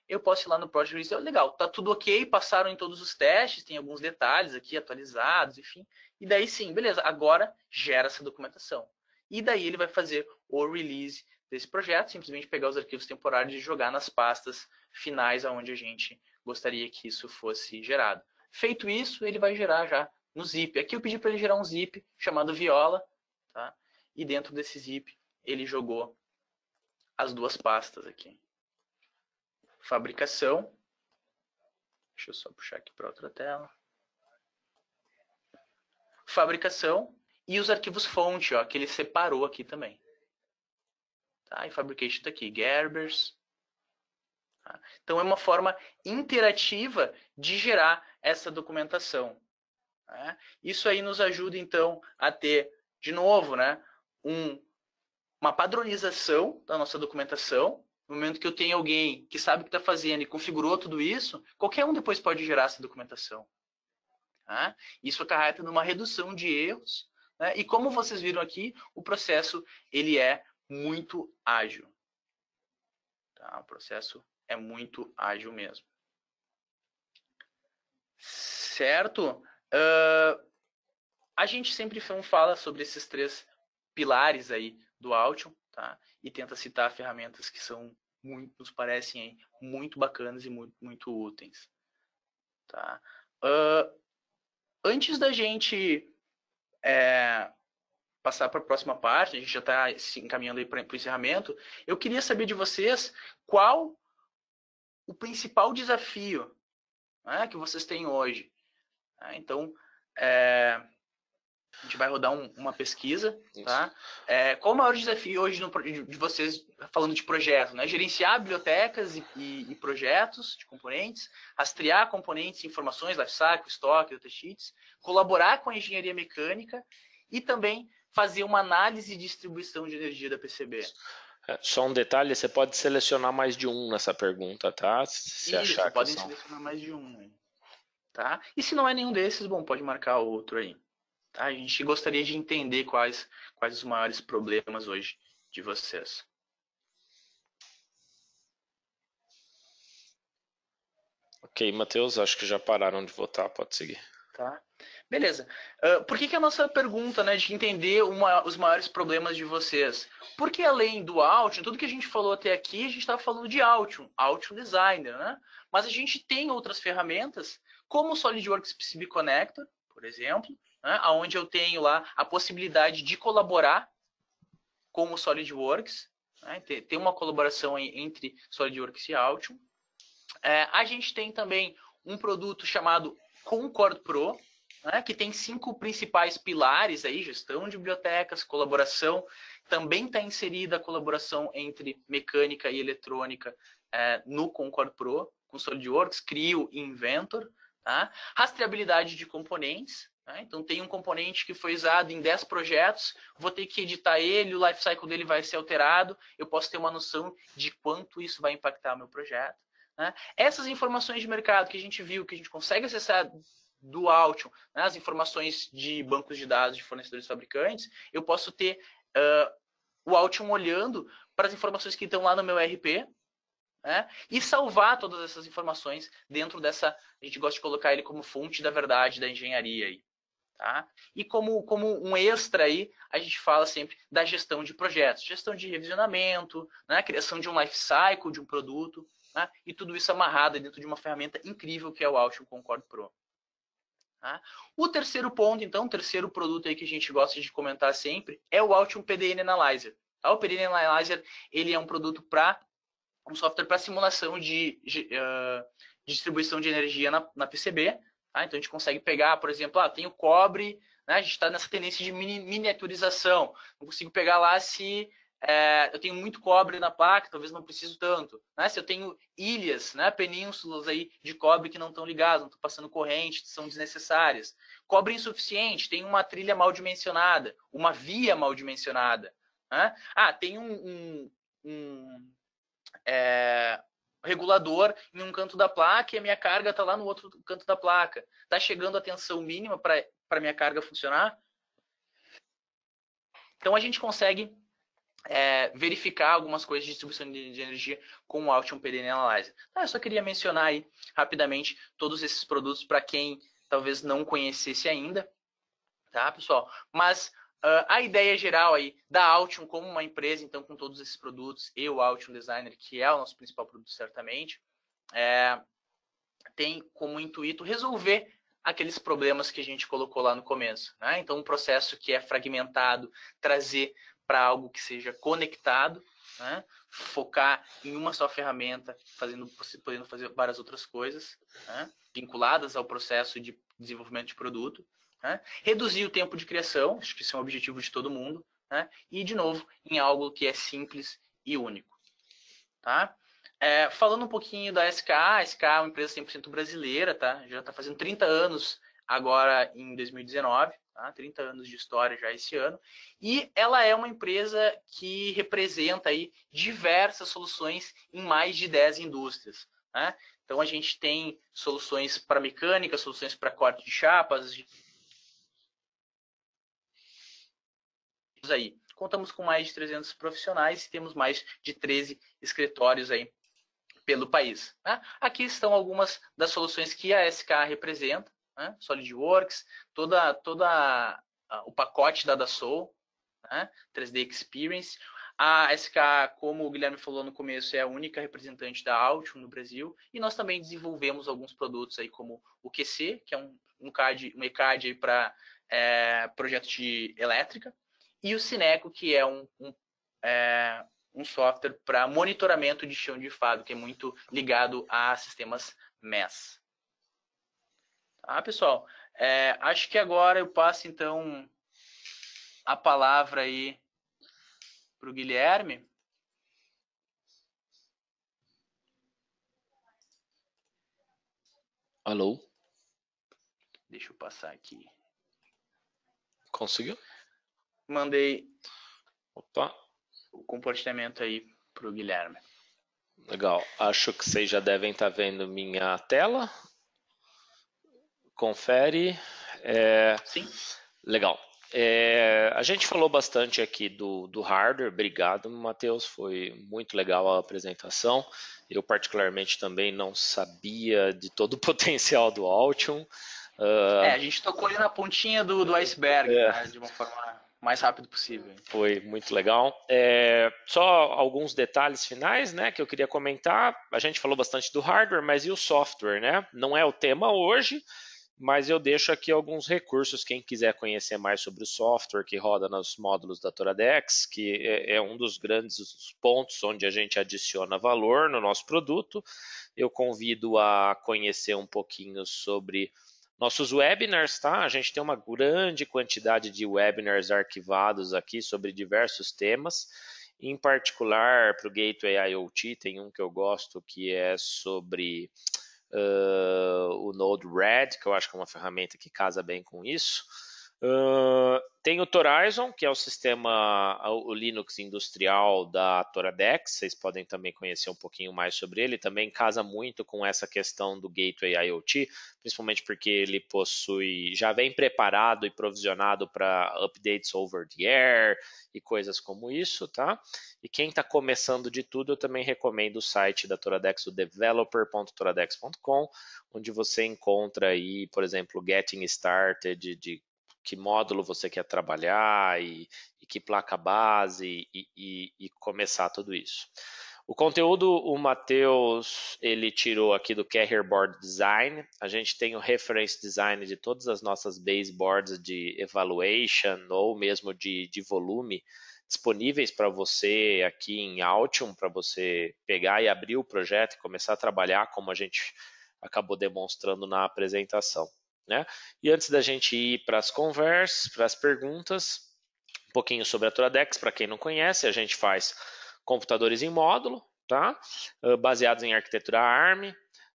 eu posso ir lá no Project release, legal, tá tudo ok, passaram em todos os testes, tem alguns detalhes aqui atualizados, enfim, e daí sim, beleza, agora gera essa documentação. E daí ele vai fazer o release desse projeto, simplesmente pegar os arquivos temporários e jogar nas pastas finais aonde a gente gostaria que isso fosse gerado. Feito isso, ele vai gerar já no zip. Aqui eu pedi para ele gerar um zip chamado viola, tá? e dentro desse zip ele jogou as duas pastas aqui. Fabricação. Deixa eu só puxar aqui para outra tela. Fabricação e os arquivos fonte, ó, que ele separou aqui também. Tá? E fabrication está aqui, Gerbers. Tá? Então é uma forma interativa de gerar essa documentação. Né? Isso aí nos ajuda então a ter, de novo, né, um uma padronização da nossa documentação. No momento que eu tenho alguém que sabe o que está fazendo e configurou tudo isso, qualquer um depois pode gerar essa documentação. Tá? Isso acarreta numa redução de erros. Né? E como vocês viram aqui, o processo ele é muito ágil. Tá? O processo é muito ágil mesmo. Certo? Uh, a gente sempre fala sobre esses três pilares aí do Altium, tá? E tenta citar ferramentas que são muito, nos parecem hein, muito bacanas e muito, muito úteis, tá? Uh, antes da gente é, passar para a próxima parte, a gente já está se encaminhando aí para o encerramento, eu queria saber de vocês qual o principal desafio né, que vocês têm hoje. Tá? Então, é, a gente vai rodar um, uma pesquisa, Isso. tá? É, qual o maior desafio hoje no, de vocês falando de projeto, né? Gerenciar bibliotecas e, e, e projetos de componentes, rastrear componentes, informações, lifecycle, estoque, datasheets, colaborar com a engenharia mecânica e também fazer uma análise e distribuição de energia da PCB. É, só um detalhe, você pode selecionar mais de um nessa pergunta, tá? Se Isso, achar podem são... selecionar mais de um, né? tá? E se não é nenhum desses, bom, pode marcar outro aí a gente gostaria de entender quais, quais os maiores problemas hoje de vocês. Ok, Matheus, acho que já pararam de votar, pode seguir. Tá. Beleza. Uh, por que, que a nossa pergunta né, de entender uma, os maiores problemas de vocês? Porque além do Altium, tudo que a gente falou até aqui, a gente estava falando de Altium, Altium Designer, né? Mas a gente tem outras ferramentas, como o SolidWorks PCB Connector, por exemplo, né, onde eu tenho lá a possibilidade de colaborar com o SolidWorks, né, uma colaboração entre SolidWorks e Altium. É, a gente tem também um produto chamado Concord Pro, né, que tem cinco principais pilares aí, gestão de bibliotecas, colaboração, também está inserida a colaboração entre mecânica e eletrônica é, no Concord Pro, com SolidWorks, Creo e Inventor, tá? rastreabilidade de componentes, né? Então, tem um componente que foi usado em 10 projetos, vou ter que editar ele, o life cycle dele vai ser alterado, eu posso ter uma noção de quanto isso vai impactar o meu projeto. Né? Essas informações de mercado que a gente viu, que a gente consegue acessar do Altium, né? as informações de bancos de dados de fornecedores e fabricantes, eu posso ter uh, o Altium olhando para as informações que estão lá no meu RP, né? e salvar todas essas informações dentro dessa. A gente gosta de colocar ele como fonte da verdade da engenharia. Aí. Tá? E como, como um extra aí, a gente fala sempre da gestão de projetos, gestão de revisionamento, né? criação de um life cycle de um produto, né? e tudo isso amarrado dentro de uma ferramenta incrível que é o Altium Concord Pro. Tá? O terceiro ponto, então, o terceiro produto aí que a gente gosta de comentar sempre é o Altium PDN Analyzer. Tá? O PDN Analyzer ele é um produto para um software para simulação de, de uh, distribuição de energia na, na PCB, Tá? Então a gente consegue pegar, por exemplo, ah, tem o cobre, né? a gente está nessa tendência de mini miniaturização. Não consigo pegar lá se é, eu tenho muito cobre na placa, talvez não preciso tanto. Né? Se eu tenho ilhas, né, penínsulas aí de cobre que não estão ligadas, não estão passando corrente, são desnecessárias. Cobre insuficiente, tem uma trilha mal dimensionada, uma via mal dimensionada. Né? Ah, tem um, um, um, é, regulador em um canto da placa e a minha carga está lá no outro canto da placa. Está chegando a tensão mínima para a minha carga funcionar? Então a gente consegue é, verificar algumas coisas de distribuição de energia com o Altium PDN Analyzer. Ah, eu só queria mencionar aí rapidamente todos esses produtos para quem talvez não conhecesse ainda, tá, pessoal? Mas Uh, a ideia geral aí da Altium como uma empresa, então, com todos esses produtos, e o Altium Designer, que é o nosso principal produto, certamente, é, tem como intuito resolver aqueles problemas que a gente colocou lá no começo. Né? Então, um processo que é fragmentado, trazer para algo que seja conectado, né? focar em uma só ferramenta, fazendo, podendo fazer várias outras coisas né? vinculadas ao processo de desenvolvimento de produto. Né? Reduzir o tempo de criação, acho que isso é um objetivo de todo mundo, né? e, de novo, em algo que é simples e único. Tá? É, falando um pouquinho da SK, a SK é uma empresa 100% brasileira, tá? já está fazendo 30 anos agora em 2019, tá? 30 anos de história já esse ano, e ela é uma empresa que representa aí diversas soluções em mais de 10 indústrias. Né? Então a gente tem soluções para mecânica, soluções para corte de chapas, aí. Contamos com mais de 300 profissionais e temos mais de 13 escritórios aí pelo país. Né? Aqui estão algumas das soluções que a SK representa, né? SolidWorks, toda, toda ah, o pacote da DaSoul, né? 3D Experience. A SK, como o Guilherme falou no começo, é a única representante da Altium no Brasil e nós também desenvolvemos alguns produtos aí como o QC, que é um, um, CAD, um ECAD para é, eh, projeto de elétrica, e o Cineco, que é um, um, é, um software para monitoramento de chão de fado, que é muito ligado a sistemas MES. Ah, tá, pessoal, é, acho que agora eu passo então a palavra aí para o Guilherme. Alô? Deixa eu passar aqui. Conseguiu? Mandei Opa. o comportamento aí para o Guilherme. Legal. Acho que vocês já devem estar tá vendo minha tela. Confere. É... Sim. Legal. É, a gente falou bastante aqui do, do hardware, obrigado, Matheus, foi muito legal a apresentação. Eu, particularmente, também não sabia de todo o [LAUGHS] potencial do Altium. Uh... É, a gente tocou ali na pontinha do, do iceberg, é. né, de uma forma mais rápido possível. Foi muito legal. É, só alguns detalhes finais, né, que eu queria comentar. A gente falou bastante do hardware, mas e o software, né? Não é o tema hoje, mas eu deixo aqui alguns recursos quem quiser conhecer mais sobre o software que roda nos módulos da Toradex, que é, é um dos grandes pontos onde a gente adiciona valor no nosso produto. Eu convido a conhecer um pouquinho sobre nossos webinars, tá? A gente tem uma grande quantidade de webinars arquivados aqui sobre diversos temas. Em particular, para o Gateway IoT, tem um que eu gosto que é sobre uh, o Node-RED, que eu acho que é uma ferramenta que casa bem com isso tem o Torizon, que é o sistema, o Linux industrial da Toradex, vocês podem também conhecer um pouquinho mais sobre ele, também casa muito com essa questão do Gateway IoT, principalmente porque ele possui, já vem preparado e provisionado para updates over the air e coisas como isso, tá? E quem está começando de tudo, eu também recomendo o site da Toradex, o developer.toradex.com, onde você encontra aí, por exemplo, Getting Started de que módulo você quer trabalhar e, e que placa base e, e, e, começar tudo isso. O conteúdo o Matheus ele tirou aqui do Carrier Board Design. A gente tem o reference design de todas as nossas baseboards de evaluation ou mesmo de, de volume disponíveis para você aqui em Altium para você pegar e abrir o projeto e começar a trabalhar como a gente acabou demonstrando na apresentação. Né? E antes da gente ir para as conversas, para as perguntas, um pouquinho sobre a Toradex, para quem não conhece, a gente faz computadores em módulo, tá? Uh, baseados em arquitetura ARM.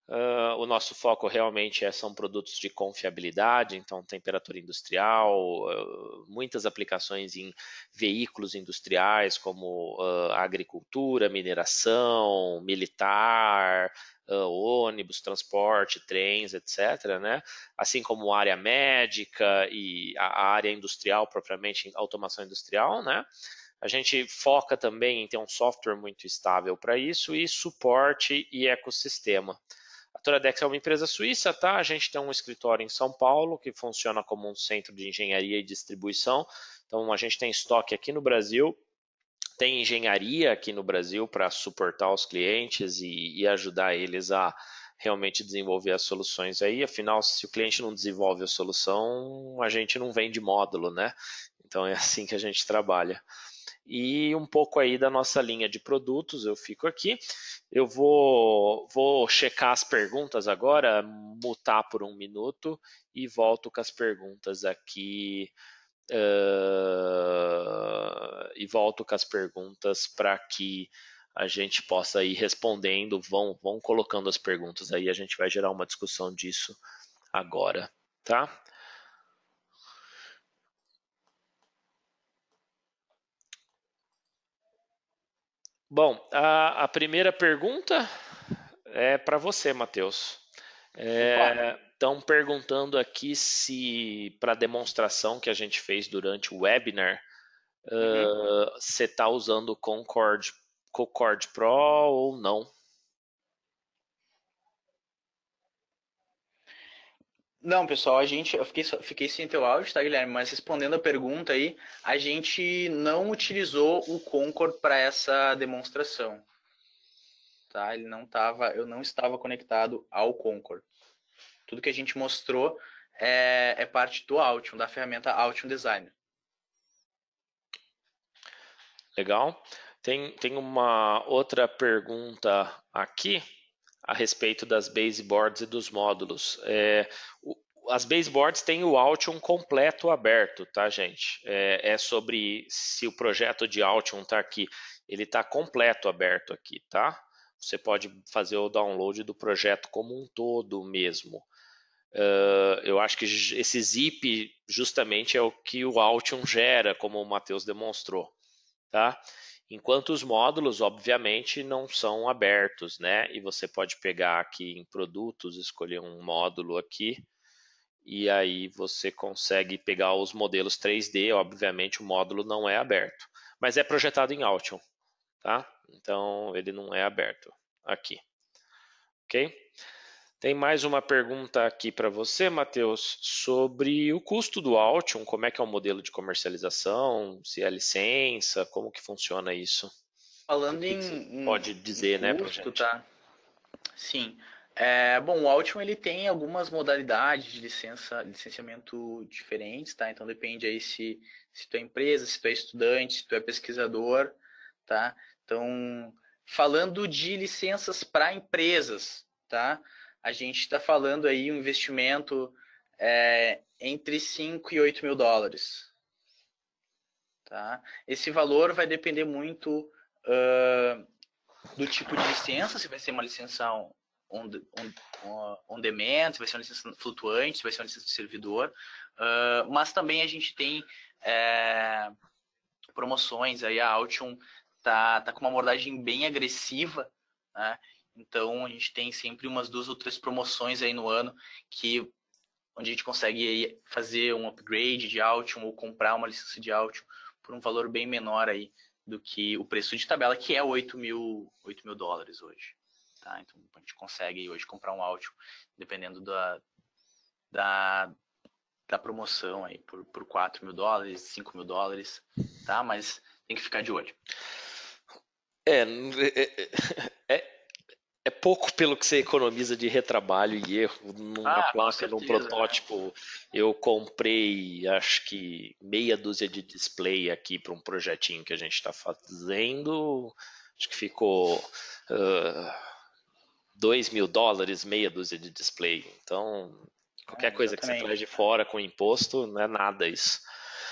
Uh, ah, o nosso foco realmente é, são produtos de confiabilidade, então temperatura industrial, uh, muitas aplicações em veículos industriais como agricultura, mineração, militar, ah, ônibus, transporte, trens, etc., né? assim como área médica e a área industrial, propriamente automação industrial, né? A gente foca também em ter um software muito estável para isso e suporte e ecossistema. A Toradex é uma empresa suíça, tá? A gente tem um escritório em São Paulo que funciona como um centro de engenharia e distribuição. Então a gente tem estoque aqui no Brasil tem engenharia aqui no Brasil para suportar os clientes e, e ajudar eles a realmente desenvolver as soluções aí. Afinal, se o cliente não desenvolve a solução, a gente não vende módulo, né? Então é assim que a gente trabalha. E um pouco aí da nossa linha de produtos, eu fico aqui. Eu vou, vou checar as perguntas agora, mutar por um minuto e volto com as perguntas aqui Uh, e volto com as perguntas para que a gente possa ir respondendo, vão, vão colocando as perguntas aí, a gente vai gerar uma discussão disso agora, tá? Bom, a, a primeira pergunta é para você, Matheus. É, Estão perguntando aqui se, para a demonstração que a gente fez durante o webinar, uhum. uh, ah, você está usando o Concord, Concord Pro ou não? Não, pessoal, a gente. Eu fiquei, fiquei sem teu áudio, tá, Guilherme? Mas respondendo a pergunta aí, a gente não utilizou o Concord para essa demonstração. Tá? Ele não estava, eu não estava conectado ao Concord. Tudo que a gente mostrou é, é parte do Altium, da ferramenta Altium Design. Legal. Tem, tem uma outra pergunta aqui a respeito das baseboards e dos módulos. É, o, as baseboards têm o Altium completo aberto, tá, gente? É, é sobre se o projeto de Altium está aqui. Ele está completo aberto aqui, tá? Você pode fazer o download do projeto como um todo mesmo. Uh, eu acho que esse zip justamente é o que o Altium gera, como o Matheus demonstrou, tá? Enquanto os módulos, obviamente, não são abertos, né? E você pode pegar aqui em produtos, escolher um módulo aqui, e aí você consegue pegar os modelos 3D, obviamente o módulo não é aberto, mas é projetado em Altium, tá? Então ele não é aberto aqui, ok? Tem mais uma pergunta aqui para você, Matheus, sobre o custo do Altium, como é que é o modelo de comercialização, se é licença, como que funciona isso? Falando que em, pode dizer, em né, custo, gente? tá? Sim. É, bom, o Altium ele tem algumas modalidades de licença, licenciamento diferentes, tá? Então depende aí se se tu é empresa, se tu é estudante, se tu é pesquisador, tá? Então, falando de licenças para empresas, tá? a gente está falando aí um investimento é, entre 5 e 8 mil dólares. Tá? Esse valor vai depender muito uh, do tipo de licença, se vai ser uma licença on, on, on demand, se vai ser uma licença flutuante, se vai ser uma licença de servidor. Uh, mas também a gente tem é, promoções, aí a Altium tá, tá com uma abordagem bem agressiva né, então a gente tem sempre umas duas ou três promoções aí no ano que onde a gente consegue fazer um upgrade de Altium ou comprar uma licença de Altium por um valor bem menor aí do que o preço de tabela, que é 8 mil, 8 mil dólares hoje. Tá? Então a gente consegue hoje comprar um Altium, dependendo da, da, da promoção aí, por, por 4 mil dólares, 5 mil dólares, tá? Mas tem que ficar de olho. é, é, é, é é pouco pelo que você economiza de retrabalho e erro numa ah, placa, num protótipo. Né? Eu comprei, acho que, meia dúzia de display aqui para um projetinho que a gente está fazendo. Acho que ficou uh, mil dólares, meia dúzia de display. Então, qualquer ah, coisa que você traz de fora com imposto, não é nada isso.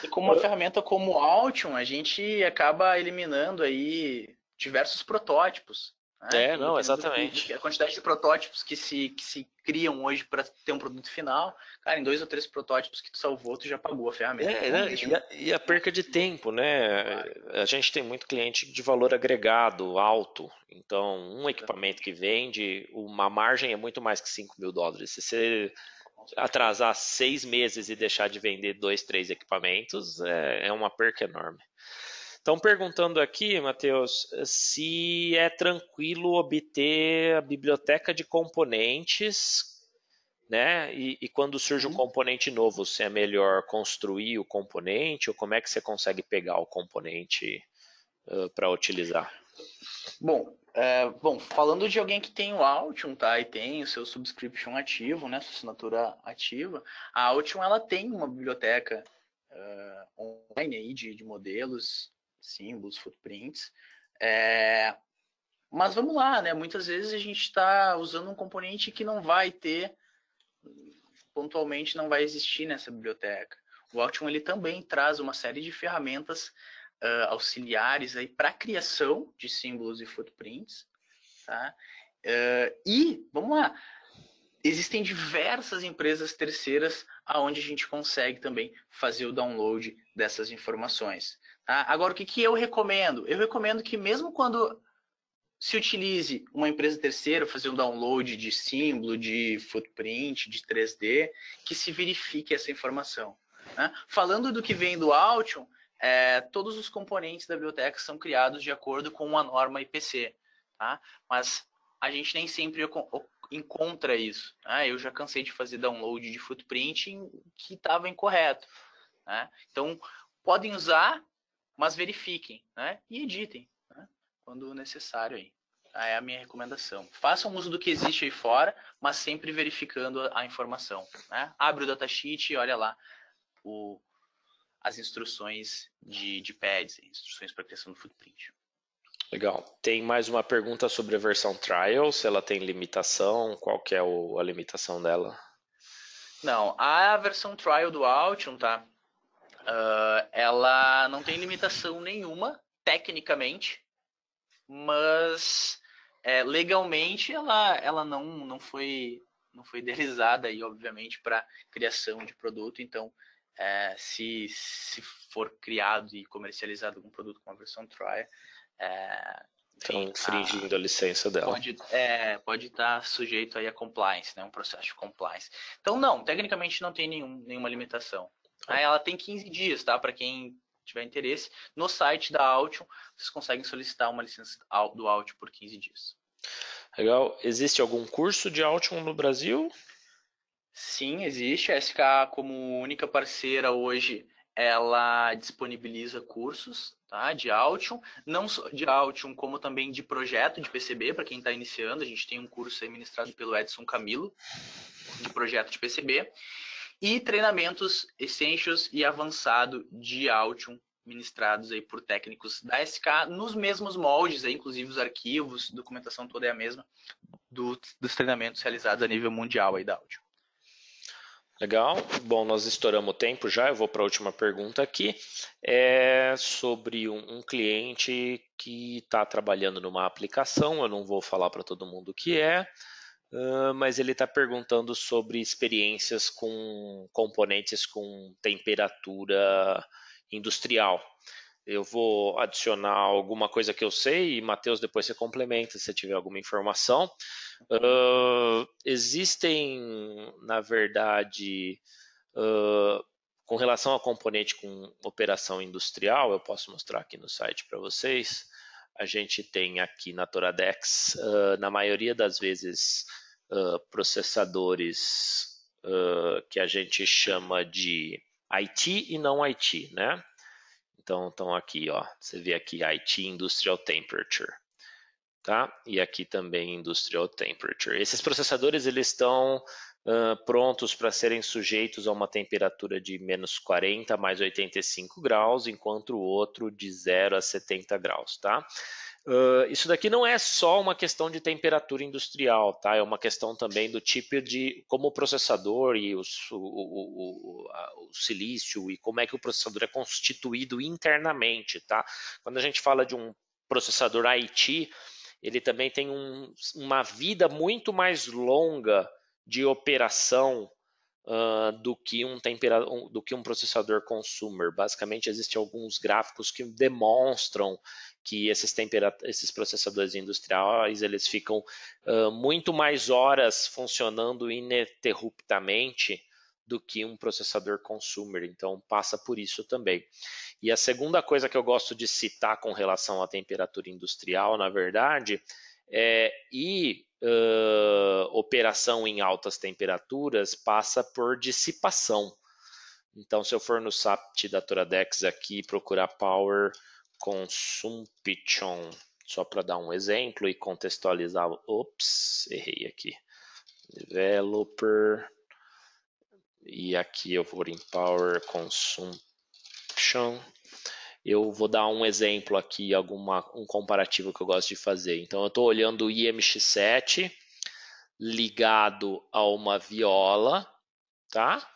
E com uma Eu... ferramenta como o Altium, a gente acaba eliminando aí diversos protótipos. Né? É, é não, exatamente. a quantidade de protótipos que se, que se criam hoje para ter um produto final, cara, em dois ou três protótipos que tu salvou, tu já pagou a ferramenta. É, né? e, a, e, a, perca de tempo, né? Claro. A gente tem muito cliente de valor agregado alto, então um equipamento que vende, uma margem é muito mais que 5 mil dólares. Se você atrasar seis meses e deixar de vender dois, três equipamentos, é, é uma perca enorme. Estão perguntando aqui, Matheus, se é tranquilo obter a biblioteca de componentes, né? E, e quando surge um uhum. componente novo, se é melhor construir o componente ou como é que você consegue pegar o componente uh, para utilizar? Bom, é, bom, falando de alguém que tem o Altium, tá? E tem o seu subscription ativo, né? Sua assinatura ativa, a Altium ela tem uma biblioteca uh, online aí de, de modelos símbolos, footprints. É... Mas vamos lá, né? Muitas vezes a gente está usando um componente que não vai ter, pontualmente não vai existir nessa biblioteca. O Altium ele também traz uma série de ferramentas uh, auxiliares aí para criação de símbolos e footprints, tá? Uh, e vamos lá, existem diversas empresas terceiras aonde a gente consegue também fazer o download dessas informações. Tá? Agora, o que, que eu recomendo? Eu recomendo que mesmo quando se utilize uma empresa terceira fazer um download de símbolo, de footprint, de 3D, que se verifique essa informação. Né? Falando do que vem do Altium, é, todos os componentes da biblioteca são criados de acordo com a norma IPC, tá? mas a gente nem sempre encontra isso. Né? Eu já cansei de fazer download de footprint que estava incorreto. Né? Então, podem usar mas verifiquem, né? E editem, né? quando necessário aí. aí. Ah, é a minha recomendação. Façam uso do que existe aí fora, mas sempre verificando a informação. Né? Abre o datasheet e olha lá o, as instruções de, de pads, instruções para criação do footprint. Legal. Tem mais uma pergunta sobre a versão trial, se ela tem limitação, qual que é o, a limitação dela? Não, a versão trial do Altium, tá? Uh, ela não tem limitação nenhuma, tecnicamente, mas é, legalmente ela, ela não, não foi não foi idealizada aí, obviamente, para criação de produto. Então, é, se, se for criado e comercializado algum produto com a versão try é, Estão infringindo a, a, licença dela. Pode é, pode estar tá sujeito aí a compliance, né? Um processo de compliance. Então, não, tecnicamente não tem nenhum, nenhuma limitação. Aí ela tem 15 dias, tá? Para quem tiver interesse, no site da Altium vocês conseguem solicitar uma licença do Altium por 15 dias. Legal. Existe algum curso de Altium no Brasil? Sim, existe. A SK, como única parceira hoje, ela disponibiliza cursos tá, de Altium, não só de Altium, como também de projeto de PCB, para quem está iniciando. A gente tem um curso administrado pelo Edson Camilo, de projeto de PCB e treinamentos Essentials e Avançado de Altium, ministrados aí por técnicos da SK, nos mesmos moldes, aí, inclusive os arquivos, documentação toda é a mesma, do, dos treinamentos realizados a nível mundial aí da Altium. Legal. Bom, nós estouramos o tempo já. Eu vou para a última pergunta aqui. É sobre um, um cliente que está trabalhando numa aplicação. Eu não vou falar para todo mundo o que é, ah, mas ele está perguntando sobre experiências com componentes com temperatura industrial. Eu vou adicionar alguma coisa que eu sei e, Matheus, depois você complementa se tiver alguma informação. Uh, existem, na verdade, uh, com relação a componente com operação industrial, eu posso mostrar aqui no site para vocês. A gente tem aqui na Toradex, na maioria das vezes, processadores uh, que a gente chama de IT e não IT, né? Então, estão aqui, ó, você vê aqui IT Industrial Temperature, tá? E aqui também Industrial Temperature. Esses processadores, eles estão uh, prontos para serem sujeitos a uma temperatura de menos 40 mais 85 graus, enquanto o outro de 0 a 70 graus, tá? Uh, isso daqui não é só uma questão de temperatura industrial, tá? É uma questão também do tipo de como o processador e os, o, o, o, a, o, silício e como é que o processador é constituído internamente, tá? Quando a gente fala de um processador IT, ele também tem um, uma vida muito mais longa de operação uh, do, que um tempera, do que um processador consumer. Basicamente, existem alguns gráficos que demonstram que esses, tempera, esses processadores industriais eles ficam uh, muito mais horas funcionando ininterruptamente do que um processador consumer. Então, passa por isso também. E a segunda coisa que eu gosto de citar com relação à temperatura industrial, na verdade, é, e uh, operação em altas temperaturas passa por dissipação. Então, se eu for no SAPT da Toradex aqui e procurar Power Consumption, só para dar um exemplo e contextualizar. Ops, errei aqui. Developer. E aqui eu vou em Power Consumption eu vou dar um exemplo aqui, alguma, um comparativo que eu gosto de fazer. Então, eu estou olhando o IMX7 ligado a uma viola, tá?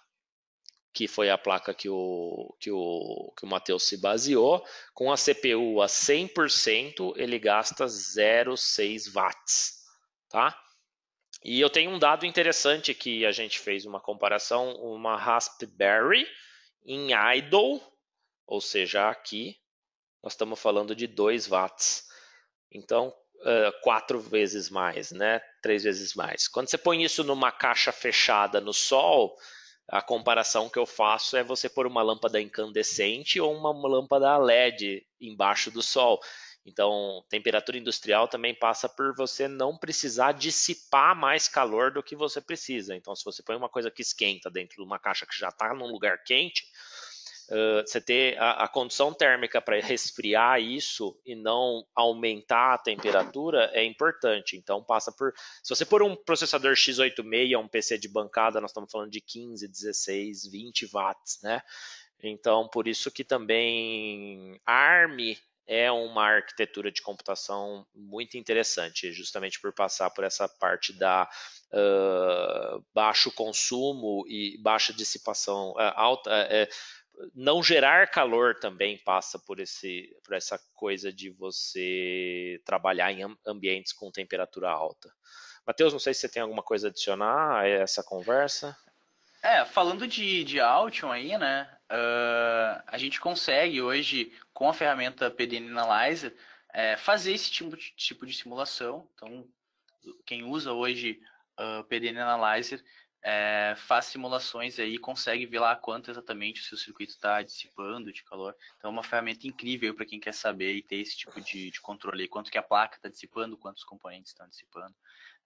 Que foi a placa que o, que o, que o Matheus se baseou. Com a CPU a 100%, ele gasta 0,6 watts, tá? E eu tenho um dado interessante que a gente fez uma comparação, uma Raspberry em idle, ou seja, aqui nós estamos falando de 2 watts. Então, é, quatro vezes mais, né? Três vezes mais. Quando você põe isso numa caixa fechada no sol, a comparação que eu faço é você pôr uma lâmpada incandescente ou uma lâmpada LED embaixo do sol. Então, temperatura industrial também passa por você não precisar dissipar mais calor do que você precisa. Então, se você põe uma coisa que esquenta dentro de uma caixa que já está num lugar quente, ah, você ter a, a condição térmica para resfriar isso e não aumentar a temperatura é importante. Então passa por. Se você pôr um processador x86, um PC de bancada, nós estamos falando de 15, 16, 20 watts, né? Então, por isso que também ARM é uma arquitetura de computação muito interessante, justamente por passar por essa parte da uh, baixo consumo e baixa dissipação, uh, alta, uh, não gerar calor também passa por, esse, por essa coisa de você trabalhar em ambientes com temperatura alta. Matheus, não sei se você tem alguma coisa a adicionar a essa conversa. É, falando de, de Altion aí, né? Uh, a gente consegue hoje, com a ferramenta PDN Analyzer, é, fazer esse tipo de, tipo de simulação. Então, quem usa hoje uh, ah, PDN Analyzer é, faz simulações aí consegue ver lá quanto exatamente o seu circuito está dissipando de calor. Então é uma ferramenta incrível para quem quer saber e ter esse tipo de, de controle quanto que a placa está dissipando, quantos componentes estão dissipando.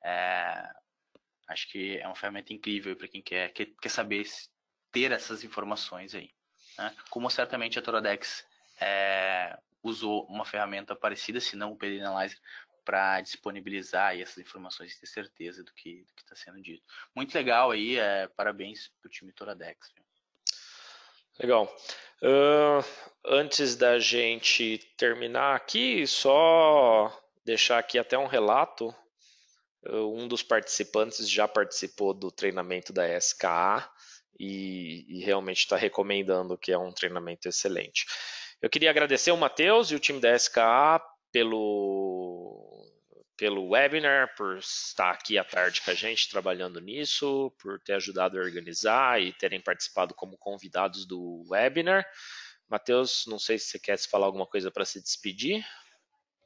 É, acho que é uma ferramenta incrível para quem quer, quer, quer saber ter essas informações aí. Né? Como certamente a Toradex é, usou uma ferramenta parecida, se não o PD Analyzer, para disponibilizar essas informações e ter certeza do que está sendo dito. Muito legal aí, é, parabéns para o time Toradex. Viu? Legal. Uh, antes da gente terminar aqui, só deixar aqui até um relato. Uh, um dos participantes já participou do treinamento da SKA e, e realmente está recomendando que é um treinamento excelente. Eu queria agradecer o Matheus e o time da SKA pelo pelo webinar, por estar aqui à tarde com a gente trabalhando nisso, por ter ajudado a organizar e terem participado como convidados do webinar. Matheus, não sei se você quer falar alguma coisa para se despedir.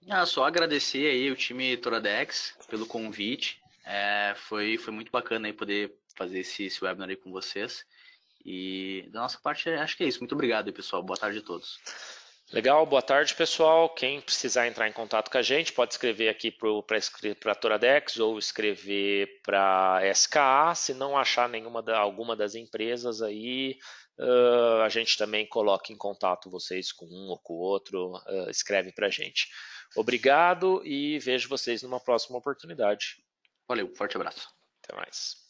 Ah, só agradecer aí o time Toradex pelo convite. É, foi, foi muito bacana aí poder fazer esse, esse webinar aí com vocês. E da nossa parte, acho que é isso. Muito obrigado, pessoal. Boa tarde a todos. Legal, boa tarde pessoal. Quem precisar entrar em contato com a gente pode escrever aqui para a Toradex ou escrever para SKA. Se não achar nenhuma da, alguma das empresas aí, uh, a gente também coloca em contato vocês com um ou com o outro, uh, escreve para a gente. Obrigado e vejo vocês numa próxima oportunidade. Valeu, forte abraço. Até mais.